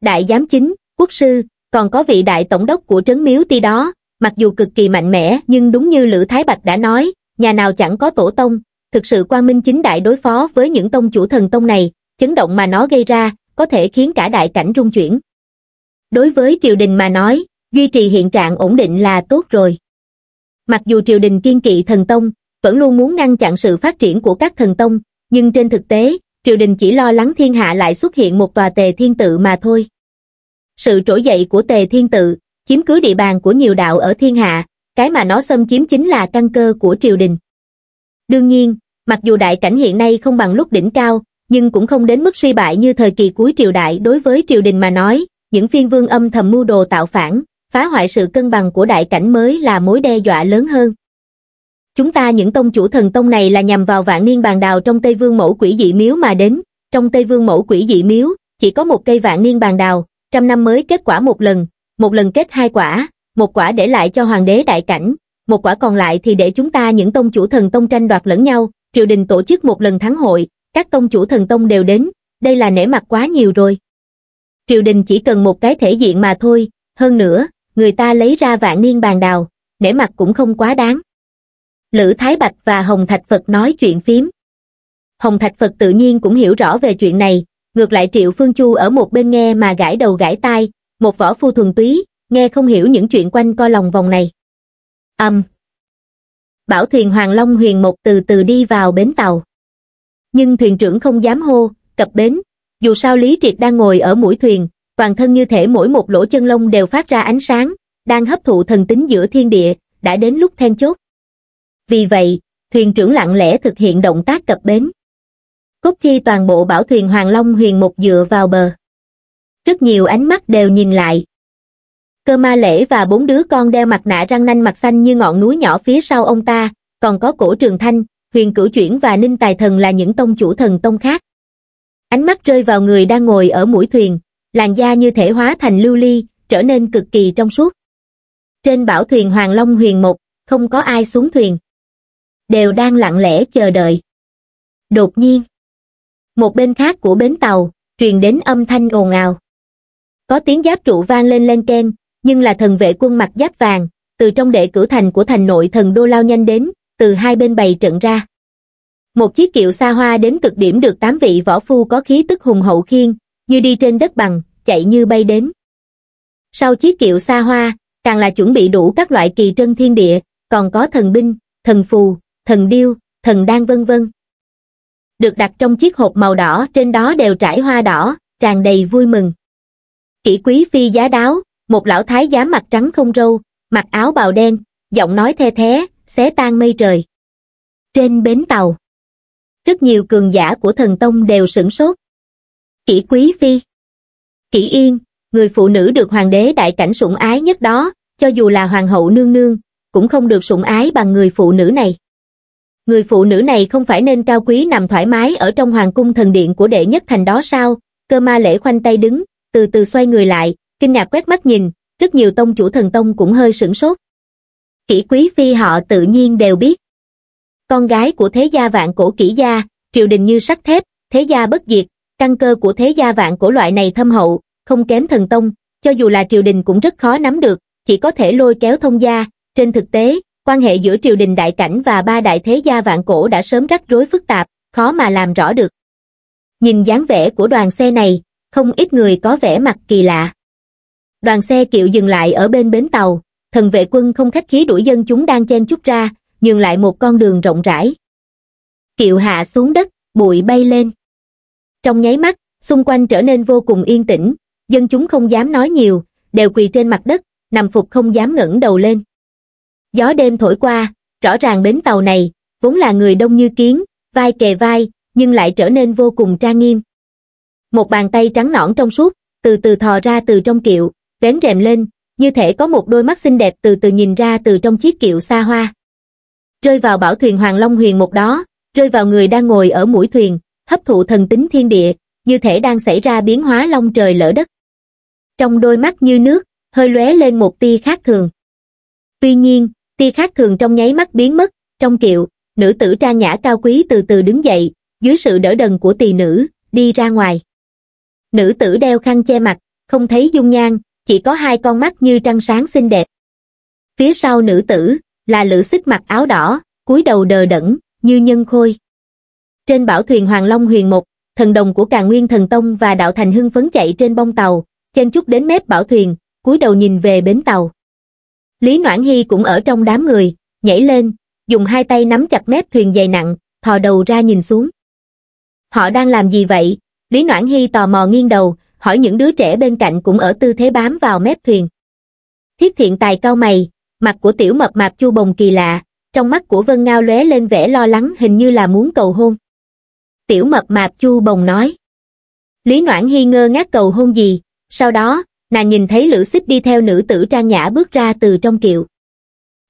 Đại giám chính, quốc sư, còn có vị đại tổng đốc của trấn miếu ti đó, mặc dù cực kỳ mạnh mẽ nhưng đúng như Lữ Thái Bạch đã nói, nhà nào chẳng có tổ tông, thực sự qua minh chính đại đối phó với những tông chủ thần tông này, chấn động mà nó gây ra, có thể khiến cả đại cảnh rung chuyển. Đối với triều đình mà nói, duy trì hiện trạng ổn định là tốt rồi. Mặc dù triều đình kiên kỵ thần tông, vẫn luôn muốn ngăn chặn sự phát triển của các thần tông, nhưng trên thực tế, triều đình chỉ lo lắng thiên hạ lại xuất hiện một tòa tề thiên tự mà thôi. Sự trỗi dậy của tề thiên tự, chiếm cứ địa bàn của nhiều đạo ở thiên hạ, cái mà nó xâm chiếm chính là căn cơ của triều đình. Đương nhiên, mặc dù đại cảnh hiện nay không bằng lúc đỉnh cao, nhưng cũng không đến mức suy bại như thời kỳ cuối triều đại đối với triều đình mà nói, những phiên vương âm thầm mưu đồ tạo phản, phá hoại sự cân bằng của đại cảnh mới là mối đe dọa lớn hơn. Chúng ta những tông chủ thần tông này là nhằm vào vạn niên bàn đào trong Tây Vương mẫu quỷ dị miếu mà đến, trong Tây Vương mẫu quỷ dị miếu, chỉ có một cây vạn niên bàn đào, trăm năm mới kết quả một lần, một lần kết hai quả, một quả để lại cho hoàng đế đại cảnh, một quả còn lại thì để chúng ta những tông chủ thần tông tranh đoạt lẫn nhau, triều đình tổ chức một lần thắng hội, các tông chủ thần tông đều đến, đây là nể mặt quá nhiều rồi. Triều đình chỉ cần một cái thể diện mà thôi, hơn nữa, người ta lấy ra vạn niên bàn đào, nể mặt cũng không quá đáng. Lữ Thái Bạch và Hồng Thạch Phật nói chuyện phím. Hồng Thạch Phật tự nhiên cũng hiểu rõ về chuyện này, ngược lại Triệu Phương Chu ở một bên nghe mà gãi đầu gãi tai, một võ phu thuần túy, nghe không hiểu những chuyện quanh co lòng vòng này. Âm. Um. Bảo thuyền Hoàng Long huyền một từ từ đi vào bến tàu. Nhưng thuyền trưởng không dám hô, cập bến, dù sao Lý Triệt đang ngồi ở mũi thuyền, toàn thân như thể mỗi một lỗ chân lông đều phát ra ánh sáng, đang hấp thụ thần tính giữa thiên địa, đã đến lúc then chốt. Vì vậy, thuyền trưởng lặng lẽ thực hiện động tác cập bến. Cốt khi toàn bộ bảo thuyền Hoàng Long huyền một dựa vào bờ rất nhiều ánh mắt đều nhìn lại cơ ma lễ và bốn đứa con đeo mặt nạ răng nanh mặt xanh như ngọn núi nhỏ phía sau ông ta còn có cổ trường thanh huyền cửu chuyển và ninh tài thần là những tông chủ thần tông khác ánh mắt rơi vào người đang ngồi ở mũi thuyền làn da như thể hóa thành lưu ly trở nên cực kỳ trong suốt trên bảo thuyền hoàng long huyền một không có ai xuống thuyền đều đang lặng lẽ chờ đợi đột nhiên một bên khác của bến tàu truyền đến âm thanh ồn ào có tiếng giáp trụ vang lên lên ken nhưng là thần vệ quân mặc giáp vàng từ trong đệ cửa thành của thành nội thần đô lao nhanh đến từ hai bên bày trận ra một chiếc kiệu xa hoa đến cực điểm được tám vị võ phu có khí tức hùng hậu khiên như đi trên đất bằng chạy như bay đến sau chiếc kiệu xa hoa càng là chuẩn bị đủ các loại kỳ trân thiên địa còn có thần binh thần phù thần điêu thần đan vân vân được đặt trong chiếc hộp màu đỏ trên đó đều trải hoa đỏ tràn đầy vui mừng kỷ quý phi giá đáo một lão thái giám mặt trắng không râu mặc áo bào đen giọng nói the thế xé tan mây trời trên bến tàu rất nhiều cường giả của thần tông đều sửng sốt kỷ quý phi kỷ yên người phụ nữ được hoàng đế đại cảnh sủng ái nhất đó cho dù là hoàng hậu nương nương cũng không được sủng ái bằng người phụ nữ này người phụ nữ này không phải nên cao quý nằm thoải mái ở trong hoàng cung thần điện của đệ nhất thành đó sao cơ ma lễ khoanh tay đứng từ từ xoay người lại, kinh ngạc quét mắt nhìn, rất nhiều tông chủ thần tông cũng hơi sửng sốt. Kỷ quý phi họ tự nhiên đều biết. Con gái của thế gia vạn cổ kỷ gia, triều đình như sắt thép, thế gia bất diệt, căn cơ của thế gia vạn cổ loại này thâm hậu, không kém thần tông, cho dù là triều đình cũng rất khó nắm được, chỉ có thể lôi kéo thông gia. Trên thực tế, quan hệ giữa triều đình đại cảnh và ba đại thế gia vạn cổ đã sớm rắc rối phức tạp, khó mà làm rõ được. Nhìn dáng vẻ của đoàn xe này, không ít người có vẻ mặt kỳ lạ đoàn xe kiệu dừng lại ở bên bến tàu thần vệ quân không khách khí đuổi dân chúng đang chen chúc ra nhường lại một con đường rộng rãi kiệu hạ xuống đất bụi bay lên trong nháy mắt xung quanh trở nên vô cùng yên tĩnh dân chúng không dám nói nhiều đều quỳ trên mặt đất nằm phục không dám ngẩng đầu lên gió đêm thổi qua rõ ràng bến tàu này vốn là người đông như kiến vai kề vai nhưng lại trở nên vô cùng trang nghiêm một bàn tay trắng nõn trong suốt, từ từ thò ra từ trong kiệu, vén rèm lên, như thể có một đôi mắt xinh đẹp từ từ nhìn ra từ trong chiếc kiệu xa hoa. Rơi vào bảo thuyền Hoàng Long Huyền một đó, rơi vào người đang ngồi ở mũi thuyền, hấp thụ thần tính thiên địa, như thể đang xảy ra biến hóa long trời lỡ đất. Trong đôi mắt như nước, hơi lóe lên một tia khác thường. Tuy nhiên, tia khác thường trong nháy mắt biến mất, trong kiệu, nữ tử trang nhã cao quý từ từ đứng dậy, dưới sự đỡ đần của tỳ nữ, đi ra ngoài nữ tử đeo khăn che mặt, không thấy dung nhan, chỉ có hai con mắt như trăng sáng xinh đẹp. Phía sau nữ tử, là lữ xích mặc áo đỏ, cúi đầu đờ đẫn, như nhân khôi. Trên bảo thuyền Hoàng Long huyền một, thần đồng của Càng Nguyên Thần Tông và Đạo Thành hưng phấn chạy trên bông tàu, chen chút đến mép bảo thuyền, cúi đầu nhìn về bến tàu. Lý Noãn Hy cũng ở trong đám người, nhảy lên, dùng hai tay nắm chặt mép thuyền dày nặng, thò đầu ra nhìn xuống. Họ đang làm gì vậy? Lý Noãn Hy tò mò nghiêng đầu, hỏi những đứa trẻ bên cạnh cũng ở tư thế bám vào mép thuyền. Thiết thiện tài cao mày, mặt của tiểu mập mạp chu bồng kỳ lạ, trong mắt của Vân Ngao lóe lên vẻ lo lắng hình như là muốn cầu hôn. Tiểu mập mạp chu bồng nói. Lý Noãn Hy ngơ ngác cầu hôn gì, sau đó, nàng nhìn thấy Lữ Xích đi theo nữ tử trang nhã bước ra từ trong kiệu.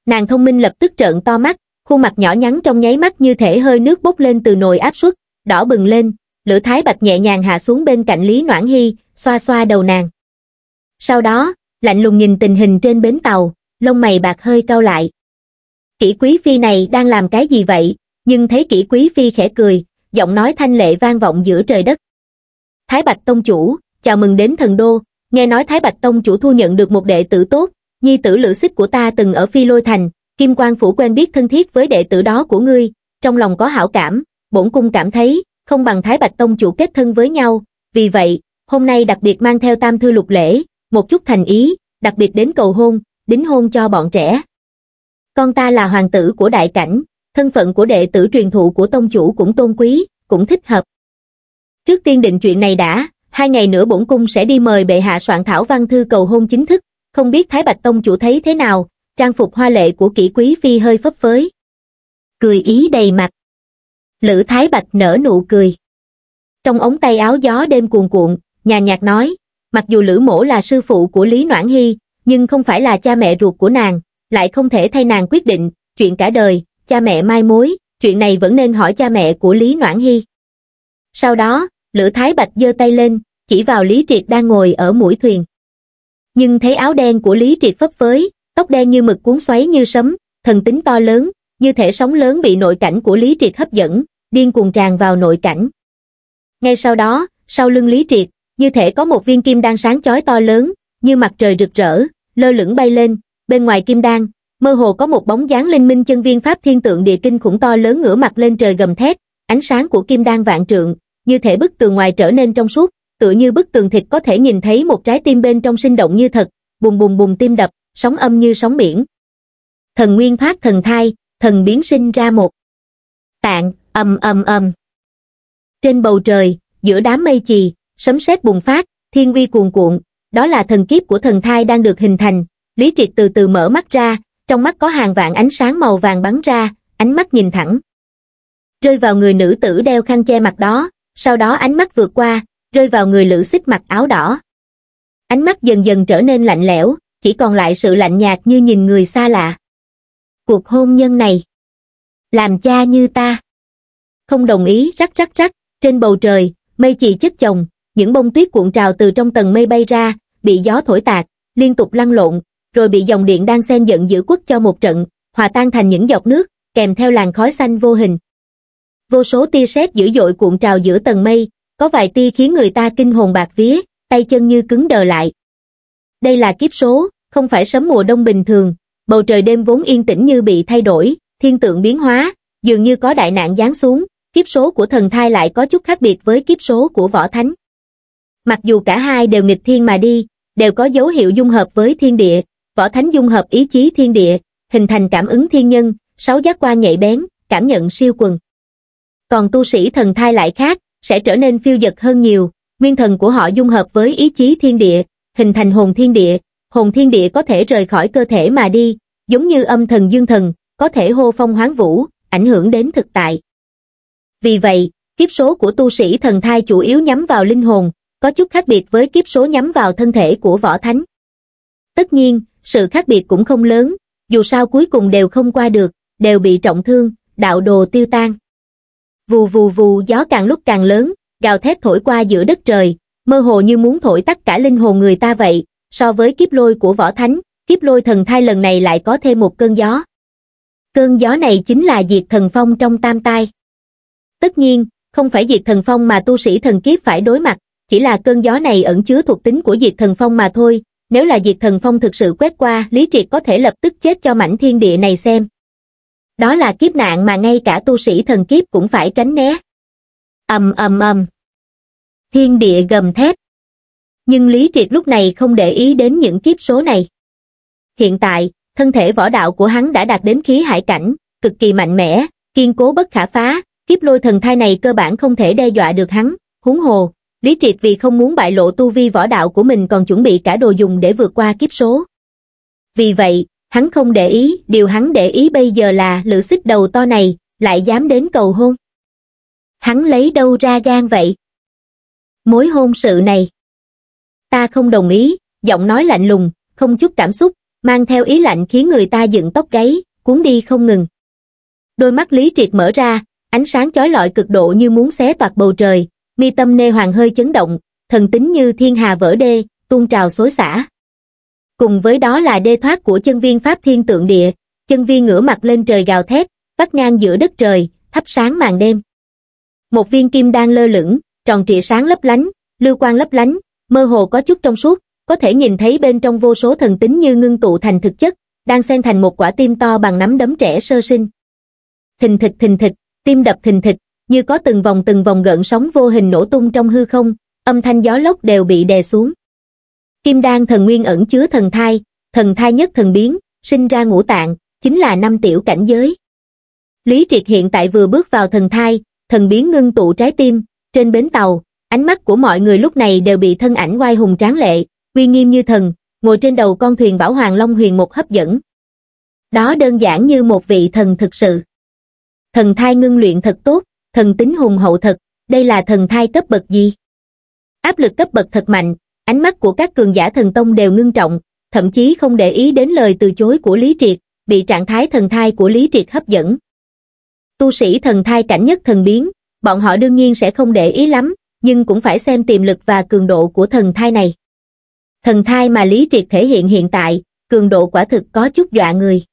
Nàng thông minh lập tức trợn to mắt, khuôn mặt nhỏ nhắn trong nháy mắt như thể hơi nước bốc lên từ nồi áp suất, đỏ bừng lên, Lữ Thái Bạch nhẹ nhàng hạ xuống bên cạnh Lý Noãn Hy, xoa xoa đầu nàng. Sau đó, lạnh lùng nhìn tình hình trên bến tàu, lông mày bạc hơi cau lại. Kỷ quý phi này đang làm cái gì vậy? Nhưng thấy kỷ quý phi khẽ cười, giọng nói thanh lệ vang vọng giữa trời đất. Thái Bạch Tông Chủ, chào mừng đến thần đô, nghe nói Thái Bạch Tông Chủ thu nhận được một đệ tử tốt, nhi tử lữ xích của ta từng ở phi lôi thành, Kim Quan Phủ quen biết thân thiết với đệ tử đó của ngươi, trong lòng có hảo cảm, bổn cung cảm thấy, không bằng Thái Bạch Tông chủ kết thân với nhau, vì vậy, hôm nay đặc biệt mang theo tam thư lục lễ, một chút thành ý, đặc biệt đến cầu hôn, đính hôn cho bọn trẻ. Con ta là hoàng tử của đại cảnh, thân phận của đệ tử truyền thụ của tông chủ cũng tôn quý, cũng thích hợp. Trước tiên định chuyện này đã, hai ngày nữa bổn cung sẽ đi mời bệ hạ soạn thảo văn thư cầu hôn chính thức, không biết Thái Bạch Tông chủ thấy thế nào, trang phục hoa lệ của kỷ quý phi hơi phấp phới. Cười ý đầy mặt. Lữ Thái Bạch nở nụ cười. Trong ống tay áo gió đêm cuồn cuộn, nhà nhạc nói, mặc dù Lữ Mổ là sư phụ của Lý Noãn Hy, nhưng không phải là cha mẹ ruột của nàng, lại không thể thay nàng quyết định, chuyện cả đời, cha mẹ mai mối, chuyện này vẫn nên hỏi cha mẹ của Lý Noãn Hy. Sau đó, Lữ Thái Bạch giơ tay lên, chỉ vào Lý Triệt đang ngồi ở mũi thuyền. Nhưng thấy áo đen của Lý Triệt phấp phới, tóc đen như mực cuốn xoáy như sấm, thần tính to lớn, như thể sóng lớn bị nội cảnh của Lý Triệt hấp dẫn, điên cuồng tràn vào nội cảnh. Ngay sau đó, sau lưng Lý Triệt, như thể có một viên kim đan sáng chói to lớn, như mặt trời rực rỡ, lơ lửng bay lên, bên ngoài kim đan, mơ hồ có một bóng dáng linh minh chân viên pháp thiên tượng địa kinh khủng to lớn ngửa mặt lên trời gầm thét, ánh sáng của kim đan vạn trượng, như thể bức tường ngoài trở nên trong suốt, tựa như bức tường thịt có thể nhìn thấy một trái tim bên trong sinh động như thật, bùng bùng bùng tim đập, sóng âm như sóng biển. Thần nguyên thoát thần thai, thần biến sinh ra một. Tạng, ầm ầm ầm. Trên bầu trời, giữa đám mây chì, sấm sét bùng phát, thiên uy cuồn cuộn, đó là thần kiếp của thần thai đang được hình thành. Lý Triệt từ từ mở mắt ra, trong mắt có hàng vạn ánh sáng màu vàng bắn ra, ánh mắt nhìn thẳng. Rơi vào người nữ tử đeo khăn che mặt đó, sau đó ánh mắt vượt qua, rơi vào người lữ xích mặc áo đỏ. Ánh mắt dần dần trở nên lạnh lẽo, chỉ còn lại sự lạnh nhạt như nhìn người xa lạ. Cuộc hôn nhân này. Làm cha như ta không đồng ý rắc rắc rắc, trên bầu trời, mây chì chất chồng, những bông tuyết cuộn trào từ trong tầng mây bay ra, bị gió thổi tạt, liên tục lăn lộn, rồi bị dòng điện đang xen giận giữ quất cho một trận, hòa tan thành những giọt nước, kèm theo làn khói xanh vô hình. Vô số tia sét dữ dội cuộn trào giữa tầng mây, có vài tia khiến người ta kinh hồn bạc vía, tay chân như cứng đờ lại. Đây là kiếp số, không phải sớm mùa đông bình thường, bầu trời đêm vốn yên tĩnh như bị thay đổi, thiên tượng biến hóa, dường như có đại nạn giáng xuống, kiếp số của thần thai lại có chút khác biệt với kiếp số của võ thánh. Mặc dù cả hai đều nghịch thiên mà đi, đều có dấu hiệu dung hợp với thiên địa, võ thánh dung hợp ý chí thiên địa, hình thành cảm ứng thiên nhân, sáu giác quan nhạy bén, cảm nhận siêu quần. Còn tu sĩ thần thai lại khác, sẽ trở nên phiêu dật hơn nhiều, nguyên thần của họ dung hợp với ý chí thiên địa, hình thành hồn thiên địa, hồn thiên địa có thể rời khỏi cơ thể mà đi, giống như âm thần dương thần, có thể hô phong hoán vũ, ảnh hưởng đến thực tại. Vì vậy, kiếp số của tu sĩ thần thai chủ yếu nhắm vào linh hồn, có chút khác biệt với kiếp số nhắm vào thân thể của võ thánh. Tất nhiên, sự khác biệt cũng không lớn, dù sao cuối cùng đều không qua được, đều bị trọng thương, đạo đồ tiêu tan. Vù vù vù gió càng lúc càng lớn, gào thét thổi qua giữa đất trời, mơ hồ như muốn thổi tắt cả linh hồn người ta vậy, so với kiếp lôi của võ thánh, kiếp lôi thần thai lần này lại có thêm một cơn gió. Cơn gió này chính là diệt thần phong trong tam tai. Tất nhiên, không phải diệt thần phong mà tu sĩ thần kiếp phải đối mặt, chỉ là cơn gió này ẩn chứa thuộc tính của diệt thần phong mà thôi, nếu là diệt thần phong thực sự quét qua, Lý Triệt có thể lập tức chết cho mảnh thiên địa này xem. Đó là kiếp nạn mà ngay cả tu sĩ thần kiếp cũng phải tránh né. ầm ầm ầm. Thiên địa gầm thét. Nhưng Lý Triệt lúc này không để ý đến những kiếp số này. Hiện tại, thân thể võ đạo của hắn đã đạt đến khí hải cảnh, cực kỳ mạnh mẽ, kiên cố bất khả phá, kiếp lôi thần thai này cơ bản không thể đe dọa được hắn, huống hồ, Lý Triệt vì không muốn bại lộ tu vi võ đạo của mình còn chuẩn bị cả đồ dùng để vượt qua kiếp số. Vì vậy, hắn không để ý, điều hắn để ý bây giờ là lữ xích đầu to này, lại dám đến cầu hôn. Hắn lấy đâu ra gan vậy? Mối hôn sự này. Ta không đồng ý, giọng nói lạnh lùng, không chút cảm xúc, mang theo ý lạnh khiến người ta dựng tóc gáy, cuốn đi không ngừng. Đôi mắt Lý Triệt mở ra, ánh sáng chói lọi cực độ như muốn xé toạc bầu trời, mi tâm nê hoàng hơi chấn động, thần tính như thiên hà vỡ đê, tuôn trào xối xả. Cùng với đó là đê thoát của chân viên pháp thiên tượng địa, chân viên ngửa mặt lên trời gào thét, vắt ngang giữa đất trời, thắp sáng màn đêm. Một viên kim đang lơ lửng, tròn trịa sáng lấp lánh, lưu quang lấp lánh, mơ hồ có chút trong suốt, có thể nhìn thấy bên trong vô số thần tính như ngưng tụ thành thực chất, đang xen thành một quả tim to bằng nắm đấm trẻ sơ sinh. Thình thịch thình thịch, tim đập thình thịch, như có từng vòng từng vòng gợn sóng vô hình nổ tung trong hư không, âm thanh gió lốc đều bị đè xuống. Kim đan thần nguyên ẩn chứa thần thai, thần thai nhất thần biến, sinh ra ngũ tạng, chính là năm tiểu cảnh giới. Lý Triệt hiện tại vừa bước vào thần thai, thần biến ngưng tụ trái tim, trên bến tàu, ánh mắt của mọi người lúc này đều bị thân ảnh oai hùng tráng lệ, uy nghiêm như thần, ngồi trên đầu con thuyền bảo hoàng long huyền một hấp dẫn. Đó đơn giản như một vị thần thực sự thần thai ngưng luyện thật tốt, thần tính hùng hậu thật, đây là thần thai cấp bậc gì? Áp lực cấp bậc thật mạnh, ánh mắt của các cường giả thần tông đều ngưng trọng, thậm chí không để ý đến lời từ chối của Lý Triệt, bị trạng thái thần thai của Lý Triệt hấp dẫn. Tu sĩ thần thai cảnh nhất thần biến, bọn họ đương nhiên sẽ không để ý lắm, nhưng cũng phải xem tiềm lực và cường độ của thần thai này. Thần thai mà Lý Triệt thể hiện hiện tại, cường độ quả thực có chút dọa người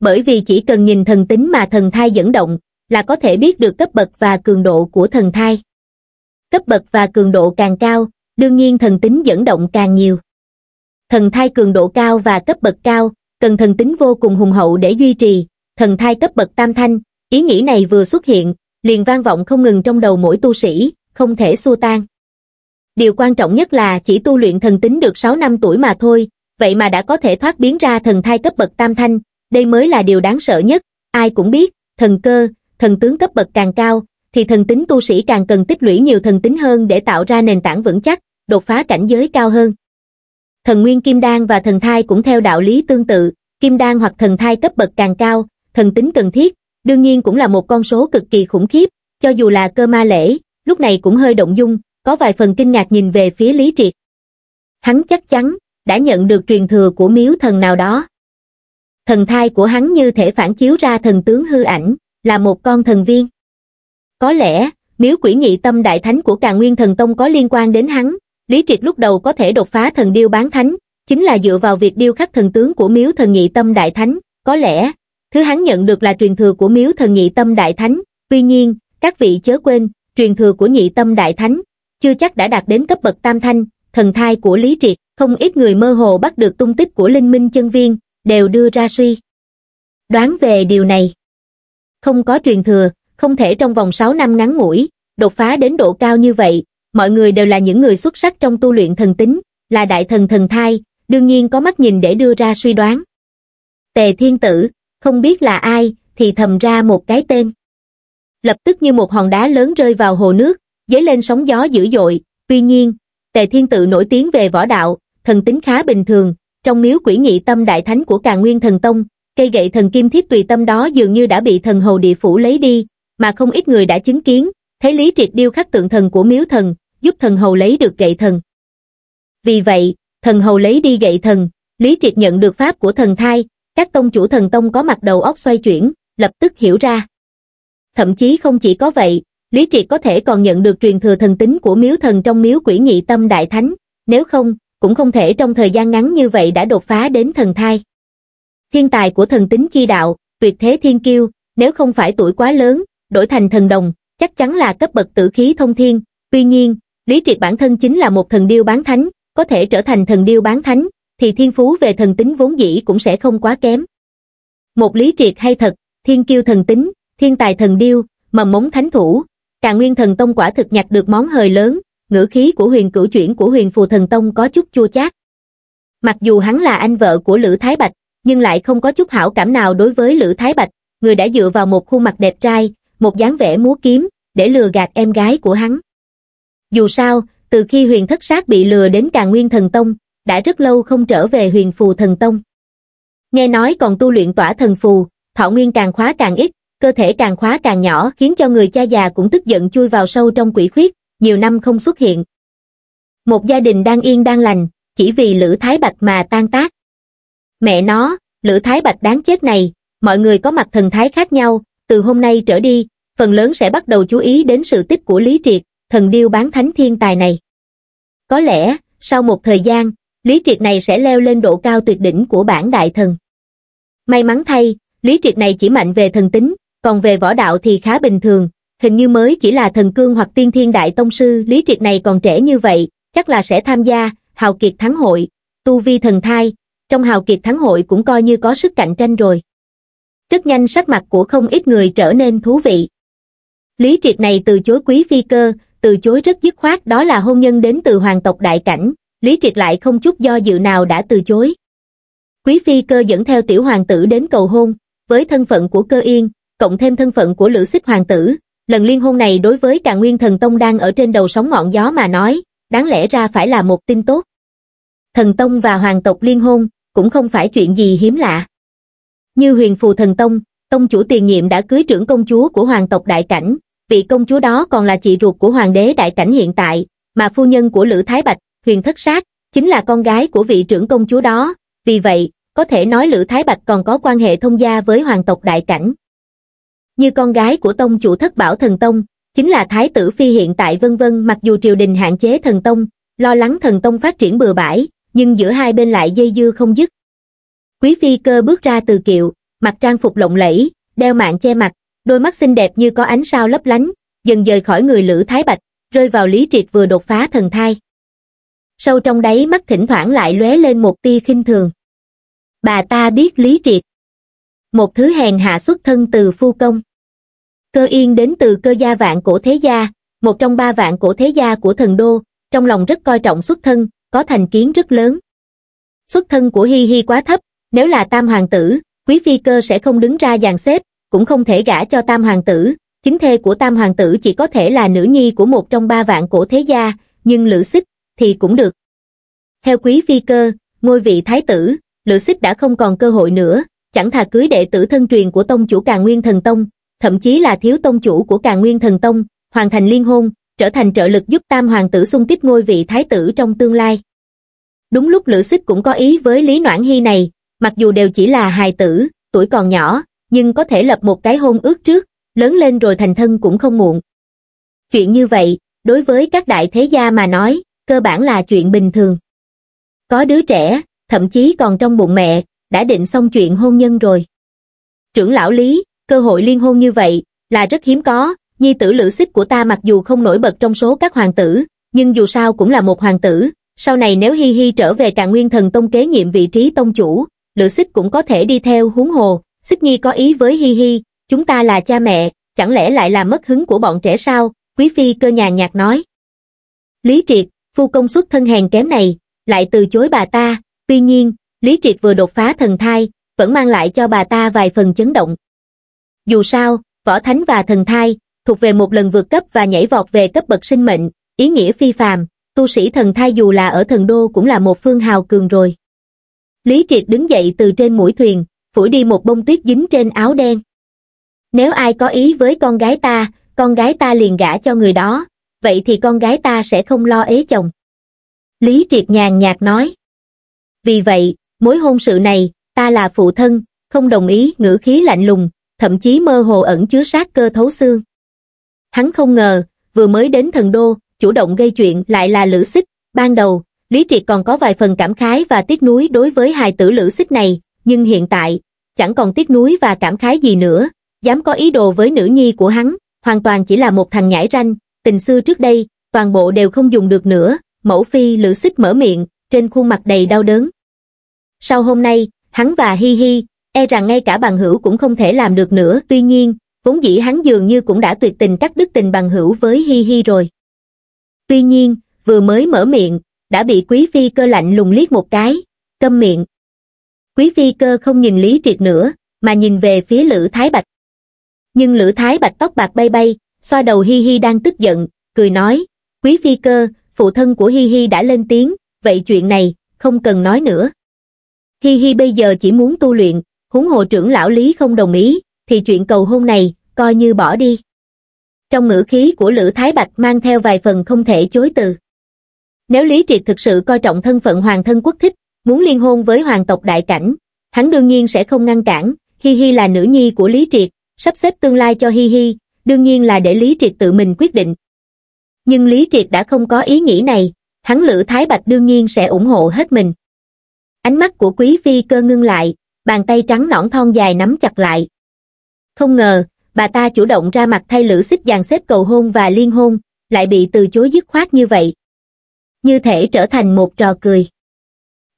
bởi vì chỉ cần nhìn thần tính mà thần thai dẫn động, là có thể biết được cấp bậc và cường độ của thần thai. Cấp bậc và cường độ càng cao, đương nhiên thần tính dẫn động càng nhiều. Thần thai cường độ cao và cấp bậc cao, cần thần tính vô cùng hùng hậu để duy trì, thần thai cấp bậc tam thanh, ý nghĩ này vừa xuất hiện, liền vang vọng không ngừng trong đầu mỗi tu sĩ, không thể xua tan. Điều quan trọng nhất là chỉ tu luyện thần tính được 6 năm tuổi mà thôi, vậy mà đã có thể thoát biến ra thần thai cấp bậc tam thanh, đây mới là điều đáng sợ nhất, ai cũng biết, thần cơ, thần tướng cấp bậc càng cao, thì thần tính tu sĩ càng cần tích lũy nhiều thần tính hơn để tạo ra nền tảng vững chắc, đột phá cảnh giới cao hơn. Thần nguyên kim đan và thần thai cũng theo đạo lý tương tự, kim đan hoặc thần thai cấp bậc càng cao, thần tính cần thiết, đương nhiên cũng là một con số cực kỳ khủng khiếp, cho dù là cơ ma lễ, lúc này cũng hơi động dung, có vài phần kinh ngạc nhìn về phía Lý Triệt. Hắn chắc chắn, đã nhận được truyền thừa của miếu thần nào đó thần thai của hắn như thể phản chiếu ra thần tướng hư ảnh, là một con thần viên. Có lẽ, miếu quỷ nhị tâm đại thánh của càng nguyên thần tông có liên quan đến hắn, Lý Triệt lúc đầu có thể đột phá thần điêu bán thánh, chính là dựa vào việc điêu khắc thần tướng của miếu thần nhị tâm đại thánh, có lẽ, thứ hắn nhận được là truyền thừa của miếu thần nhị tâm đại thánh, tuy nhiên, các vị chớ quên, truyền thừa của nhị tâm đại thánh, chưa chắc đã đạt đến cấp bậc tam thanh, thần thai của Lý Triệt, không ít người mơ hồ bắt được tung tích của linh minh chân viên, đều đưa ra suy. Đoán về điều này. Không có truyền thừa, không thể trong vòng 6 năm ngắn ngủi, đột phá đến độ cao như vậy, mọi người đều là những người xuất sắc trong tu luyện thần tính, là đại thần thần thai, đương nhiên có mắt nhìn để đưa ra suy đoán. Tề Thiên Tử, không biết là ai, thì thầm ra một cái tên. Lập tức như một hòn đá lớn rơi vào hồ nước, dấy lên sóng gió dữ dội, tuy nhiên, Tề Thiên Tử nổi tiếng về võ đạo, thần tính khá bình thường, trong miếu quỷ nhị tâm đại thánh của Càn Nguyên Thần Tông, cây gậy thần kim thiết tùy tâm đó dường như đã bị thần hầu địa phủ lấy đi, mà không ít người đã chứng kiến, thấy Lý Triệt điêu khắc tượng thần của miếu thần, giúp thần hầu lấy được gậy thần. Vì vậy, thần hầu lấy đi gậy thần, Lý Triệt nhận được pháp của thần thai, các tông chủ thần tông có mặt đầu óc xoay chuyển, lập tức hiểu ra. Thậm chí không chỉ có vậy, Lý Triệt có thể còn nhận được truyền thừa thần tính của miếu thần trong miếu quỷ nhị tâm đại thánh, nếu không, cũng không thể trong thời gian ngắn như vậy đã đột phá đến thần thai. Thiên tài của thần tính chi đạo, tuyệt thế thiên kiêu, nếu không phải tuổi quá lớn, đổi thành thần đồng, chắc chắn là cấp bậc tử khí thông thiên. Tuy nhiên, Lý Triệt bản thân chính là một thần điêu bán thánh, có thể trở thành thần điêu bán thánh, thì thiên phú về thần tính vốn dĩ cũng sẽ không quá kém. Một Lý Triệt hay thật, thiên kiêu thần tính, thiên tài thần điêu, mầm mống thánh thủ, cả nguyên thần tông quả thực nhặt được món hời lớn, ngữ khí của huyền cửu chuyển của huyền phù thần tông có chút chua chát. Mặc dù hắn là anh vợ của Lữ Thái Bạch, nhưng lại không có chút hảo cảm nào đối với Lữ Thái Bạch, người đã dựa vào một khuôn mặt đẹp trai, một dáng vẻ múa kiếm, để lừa gạt em gái của hắn. Dù sao, từ khi huyền thất sát bị lừa đến càng nguyên thần tông, đã rất lâu không trở về huyền phù thần tông. Nghe nói còn tu luyện tỏa thần phù, thọ nguyên càng khóa càng ít, cơ thể càng khóa càng nhỏ khiến cho người cha già cũng tức giận chui vào sâu trong quỷ khuyết, nhiều năm không xuất hiện. Một gia đình đang yên đang lành, chỉ vì Lữ Thái Bạch mà tan tác. Mẹ nó, Lữ Thái Bạch đáng chết này, mọi người có mặt thần thái khác nhau, từ hôm nay trở đi, phần lớn sẽ bắt đầu chú ý đến sự tích của Lý Triệt, thần điêu bán thánh thiên tài này. Có lẽ, sau một thời gian, Lý Triệt này sẽ leo lên độ cao tuyệt đỉnh của bản đại thần. May mắn thay, Lý Triệt này chỉ mạnh về thần tính, còn về võ đạo thì khá bình thường, hình như mới chỉ là thần cương hoặc tiên thiên đại tông sư lý triệt này còn trẻ như vậy, chắc là sẽ tham gia, hào kiệt thắng hội, tu vi thần thai, trong hào kiệt thắng hội cũng coi như có sức cạnh tranh rồi. Rất nhanh sắc mặt của không ít người trở nên thú vị. Lý triệt này từ chối quý phi cơ, từ chối rất dứt khoát đó là hôn nhân đến từ hoàng tộc đại cảnh, Lý triệt lại không chút do dự nào đã từ chối. Quý phi cơ dẫn theo tiểu hoàng tử đến cầu hôn, với thân phận của cơ yên, cộng thêm thân phận của lữ xích hoàng tử, lần liên hôn này đối với cả nguyên thần tông đang ở trên đầu sóng ngọn gió mà nói, đáng lẽ ra phải là một tin tốt. Thần tông và hoàng tộc liên hôn, cũng không phải chuyện gì hiếm lạ. Như huyền phù thần tông, tông chủ tiền nhiệm đã cưới trưởng công chúa của hoàng tộc đại cảnh, vị công chúa đó còn là chị ruột của hoàng đế đại cảnh hiện tại, mà phu nhân của Lữ Thái Bạch, huyền thất sát, chính là con gái của vị trưởng công chúa đó, vì vậy, có thể nói Lữ Thái Bạch còn có quan hệ thông gia với hoàng tộc đại cảnh như con gái của tông chủ thất bảo thần tông, chính là thái tử phi hiện tại vân vân mặc dù triều đình hạn chế thần tông, lo lắng thần tông phát triển bừa bãi, nhưng giữa hai bên lại dây dưa không dứt. Quý phi cơ bước ra từ kiệu, mặc trang phục lộng lẫy, đeo mạng che mặt, đôi mắt xinh đẹp như có ánh sao lấp lánh, dần rời khỏi người Lữ Thái Bạch, rơi vào Lý Triệt vừa đột phá thần thai. Sâu trong đáy mắt thỉnh thoảng lại lóe lên một tia khinh thường. Bà ta biết Lý Triệt. Một thứ hèn hạ xuất thân từ phu công. Cơ Yên đến từ cơ gia vạn cổ thế gia, một trong ba vạn cổ thế gia của thần đô, trong lòng rất coi trọng xuất thân, có thành kiến rất lớn. Xuất thân của Hi Hi quá thấp, nếu là tam hoàng tử, quý phi cơ sẽ không đứng ra dàn xếp, cũng không thể gả cho tam hoàng tử, chính thê của tam hoàng tử chỉ có thể là nữ nhi của một trong ba vạn cổ thế gia, nhưng lữ xích thì cũng được. Theo quý phi cơ, ngôi vị thái tử, lữ xích đã không còn cơ hội nữa, chẳng thà cưới đệ tử thân truyền của tông chủ càng nguyên thần tông, thậm chí là thiếu tông chủ của Càn Nguyên Thần Tông, hoàn thành liên hôn, trở thành trợ lực giúp tam hoàng tử xung tiếp ngôi vị thái tử trong tương lai. Đúng lúc Lữ Xích cũng có ý với Lý Noãn Hy này, mặc dù đều chỉ là hài tử, tuổi còn nhỏ, nhưng có thể lập một cái hôn ước trước, lớn lên rồi thành thân cũng không muộn. Chuyện như vậy, đối với các đại thế gia mà nói, cơ bản là chuyện bình thường. Có đứa trẻ, thậm chí còn trong bụng mẹ, đã định xong chuyện hôn nhân rồi. Trưởng lão Lý, cơ hội liên hôn như vậy là rất hiếm có, nhi tử lữ xích của ta mặc dù không nổi bật trong số các hoàng tử, nhưng dù sao cũng là một hoàng tử, sau này nếu Hi Hi trở về cả nguyên thần tông kế nhiệm vị trí tông chủ, lữ xích cũng có thể đi theo huống hồ, xích nhi có ý với Hi Hi, chúng ta là cha mẹ, chẳng lẽ lại là mất hứng của bọn trẻ sao, quý phi cơ nhàn nhạt nói. Lý triệt, phu công suất thân hèn kém này, lại từ chối bà ta, tuy nhiên, Lý triệt vừa đột phá thần thai, vẫn mang lại cho bà ta vài phần chấn động, dù sao võ thánh và thần thai thuộc về một lần vượt cấp và nhảy vọt về cấp bậc sinh mệnh ý nghĩa phi phàm tu sĩ thần thai dù là ở thần đô cũng là một phương hào cường rồi lý triệt đứng dậy từ trên mũi thuyền phủi đi một bông tuyết dính trên áo đen nếu ai có ý với con gái ta con gái ta liền gả cho người đó vậy thì con gái ta sẽ không lo ế chồng lý triệt nhàn nhạt nói vì vậy mối hôn sự này ta là phụ thân không đồng ý ngữ khí lạnh lùng thậm chí mơ hồ ẩn chứa sát cơ thấu xương. Hắn không ngờ, vừa mới đến thần đô, chủ động gây chuyện lại là Lữ Xích, ban đầu, Lý Triệt còn có vài phần cảm khái và tiếc nuối đối với hài tử Lữ Xích này, nhưng hiện tại, chẳng còn tiếc nuối và cảm khái gì nữa, dám có ý đồ với nữ nhi của hắn, hoàn toàn chỉ là một thằng nhãi ranh, tình xưa trước đây, toàn bộ đều không dùng được nữa, mẫu phi Lữ Xích mở miệng, trên khuôn mặt đầy đau đớn. Sau hôm nay, hắn và Hi Hi, e rằng ngay cả bằng hữu cũng không thể làm được nữa tuy nhiên vốn dĩ hắn dường như cũng đã tuyệt tình cắt đứt tình bằng hữu với hi hi rồi tuy nhiên vừa mới mở miệng đã bị quý phi cơ lạnh lùng liếc một cái câm miệng quý phi cơ không nhìn lý triệt nữa mà nhìn về phía lữ thái bạch nhưng lữ thái bạch tóc bạc bay bay xoa đầu hi hi đang tức giận cười nói quý phi cơ phụ thân của hi hi đã lên tiếng vậy chuyện này không cần nói nữa hi hi bây giờ chỉ muốn tu luyện huống hồ trưởng lão Lý không đồng ý, thì chuyện cầu hôn này, coi như bỏ đi. Trong ngữ khí của Lữ Thái Bạch mang theo vài phần không thể chối từ. Nếu Lý Triệt thực sự coi trọng thân phận hoàng thân quốc thích, muốn liên hôn với hoàng tộc đại cảnh, hắn đương nhiên sẽ không ngăn cản, Hi Hi là nữ nhi của Lý Triệt, sắp xếp tương lai cho Hi Hi, đương nhiên là để Lý Triệt tự mình quyết định. Nhưng Lý Triệt đã không có ý nghĩ này, hắn Lữ Thái Bạch đương nhiên sẽ ủng hộ hết mình. Ánh mắt của Quý Phi cơ ngưng lại, bàn tay trắng nõn thon dài nắm chặt lại. Không ngờ, bà ta chủ động ra mặt thay Lữ Xích dàn xếp cầu hôn và liên hôn, lại bị từ chối dứt khoát như vậy. Như thể trở thành một trò cười.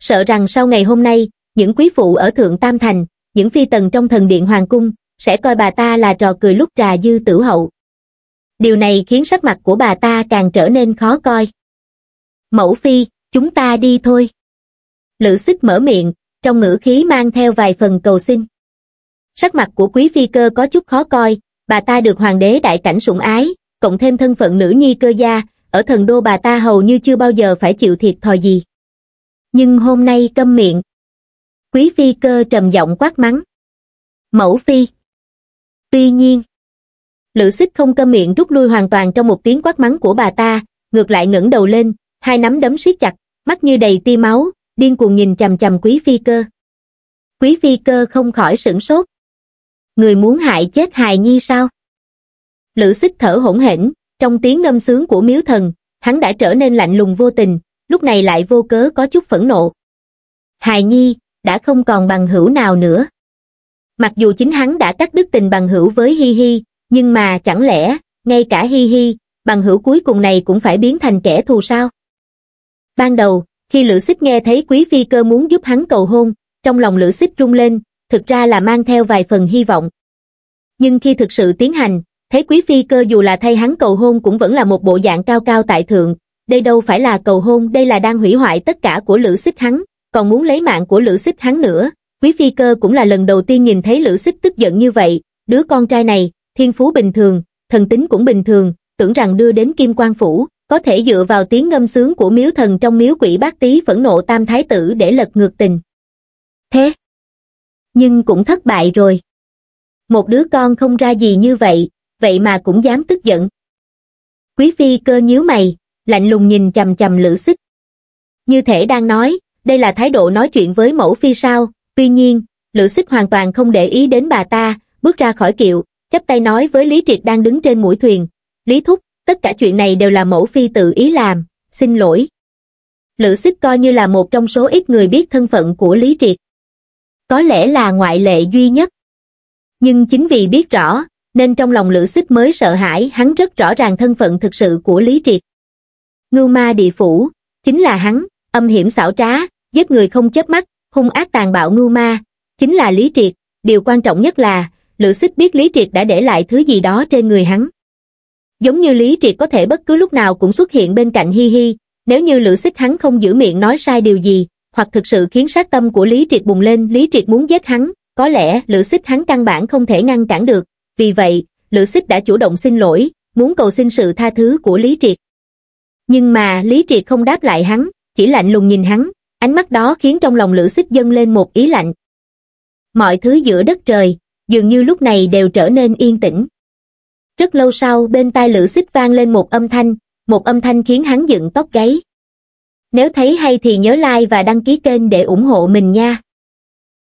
Sợ rằng sau ngày hôm nay, những quý phụ ở Thượng Tam Thành, những phi tần trong thần điện Hoàng Cung, sẽ coi bà ta là trò cười lúc trà dư tử hậu. Điều này khiến sắc mặt của bà ta càng trở nên khó coi. Mẫu phi, chúng ta đi thôi. Lữ xích mở miệng, trong ngữ khí mang theo vài phần cầu xin. Sắc mặt của quý phi cơ có chút khó coi, bà ta được hoàng đế đại cảnh sủng ái, cộng thêm thân phận nữ nhi cơ gia, ở thần đô bà ta hầu như chưa bao giờ phải chịu thiệt thòi gì. Nhưng hôm nay câm miệng. Quý phi cơ trầm giọng quát mắng. Mẫu phi. Tuy nhiên, Lữ xích không câm miệng rút lui hoàn toàn trong một tiếng quát mắng của bà ta, ngược lại ngẩng đầu lên, hai nắm đấm siết chặt, mắt như đầy tia máu, điên cuồng nhìn chằm chằm quý phi cơ. Quý phi cơ không khỏi sửng sốt. Người muốn hại chết hài nhi sao? Lữ xích thở hỗn hển, trong tiếng ngâm sướng của miếu thần, hắn đã trở nên lạnh lùng vô tình, lúc này lại vô cớ có chút phẫn nộ. Hài nhi, đã không còn bằng hữu nào nữa. Mặc dù chính hắn đã cắt đứt tình bằng hữu với Hi Hi, nhưng mà chẳng lẽ, ngay cả Hi Hi, bằng hữu cuối cùng này cũng phải biến thành kẻ thù sao? Ban đầu, khi lữ xích nghe thấy quý phi cơ muốn giúp hắn cầu hôn trong lòng lữ xích rung lên thực ra là mang theo vài phần hy vọng nhưng khi thực sự tiến hành thấy quý phi cơ dù là thay hắn cầu hôn cũng vẫn là một bộ dạng cao cao tại thượng đây đâu phải là cầu hôn đây là đang hủy hoại tất cả của lữ xích hắn còn muốn lấy mạng của lữ xích hắn nữa quý phi cơ cũng là lần đầu tiên nhìn thấy lữ xích tức giận như vậy đứa con trai này thiên phú bình thường thần tính cũng bình thường tưởng rằng đưa đến kim quan phủ có thể dựa vào tiếng ngâm sướng của miếu thần trong miếu quỷ bát tý phẫn nộ tam thái tử để lật ngược tình. Thế, nhưng cũng thất bại rồi. Một đứa con không ra gì như vậy, vậy mà cũng dám tức giận. Quý phi cơ nhíu mày, lạnh lùng nhìn chầm chầm lữ xích. Như thể đang nói, đây là thái độ nói chuyện với mẫu phi sao, tuy nhiên, lữ xích hoàn toàn không để ý đến bà ta, bước ra khỏi kiệu, chắp tay nói với Lý Triệt đang đứng trên mũi thuyền. Lý Thúc, tất cả chuyện này đều là mẫu phi tự ý làm, xin lỗi. Lữ xích coi như là một trong số ít người biết thân phận của Lý Triệt. Có lẽ là ngoại lệ duy nhất. Nhưng chính vì biết rõ, nên trong lòng Lữ xích mới sợ hãi hắn rất rõ ràng thân phận thực sự của Lý Triệt. Ngưu ma địa phủ, chính là hắn, âm hiểm xảo trá, giết người không chớp mắt, hung ác tàn bạo ngưu ma, chính là Lý Triệt. Điều quan trọng nhất là, Lữ xích biết Lý Triệt đã để lại thứ gì đó trên người hắn. Giống như Lý Triệt có thể bất cứ lúc nào cũng xuất hiện bên cạnh Hi Hi, nếu như Lữ Xích hắn không giữ miệng nói sai điều gì, hoặc thực sự khiến sát tâm của Lý Triệt bùng lên, Lý Triệt muốn giết hắn, có lẽ Lữ Xích hắn căn bản không thể ngăn cản được, vì vậy, Lữ Xích đã chủ động xin lỗi, muốn cầu xin sự tha thứ của Lý Triệt. Nhưng mà Lý Triệt không đáp lại hắn, chỉ lạnh lùng nhìn hắn, ánh mắt đó khiến trong lòng Lữ Xích dâng lên một ý lạnh. Mọi thứ giữa đất trời, dường như lúc này đều trở nên yên tĩnh rất lâu sau bên tai lữ xích vang lên một âm thanh một âm thanh khiến hắn dựng tóc gáy nếu thấy hay thì nhớ like và đăng ký kênh để ủng hộ mình nha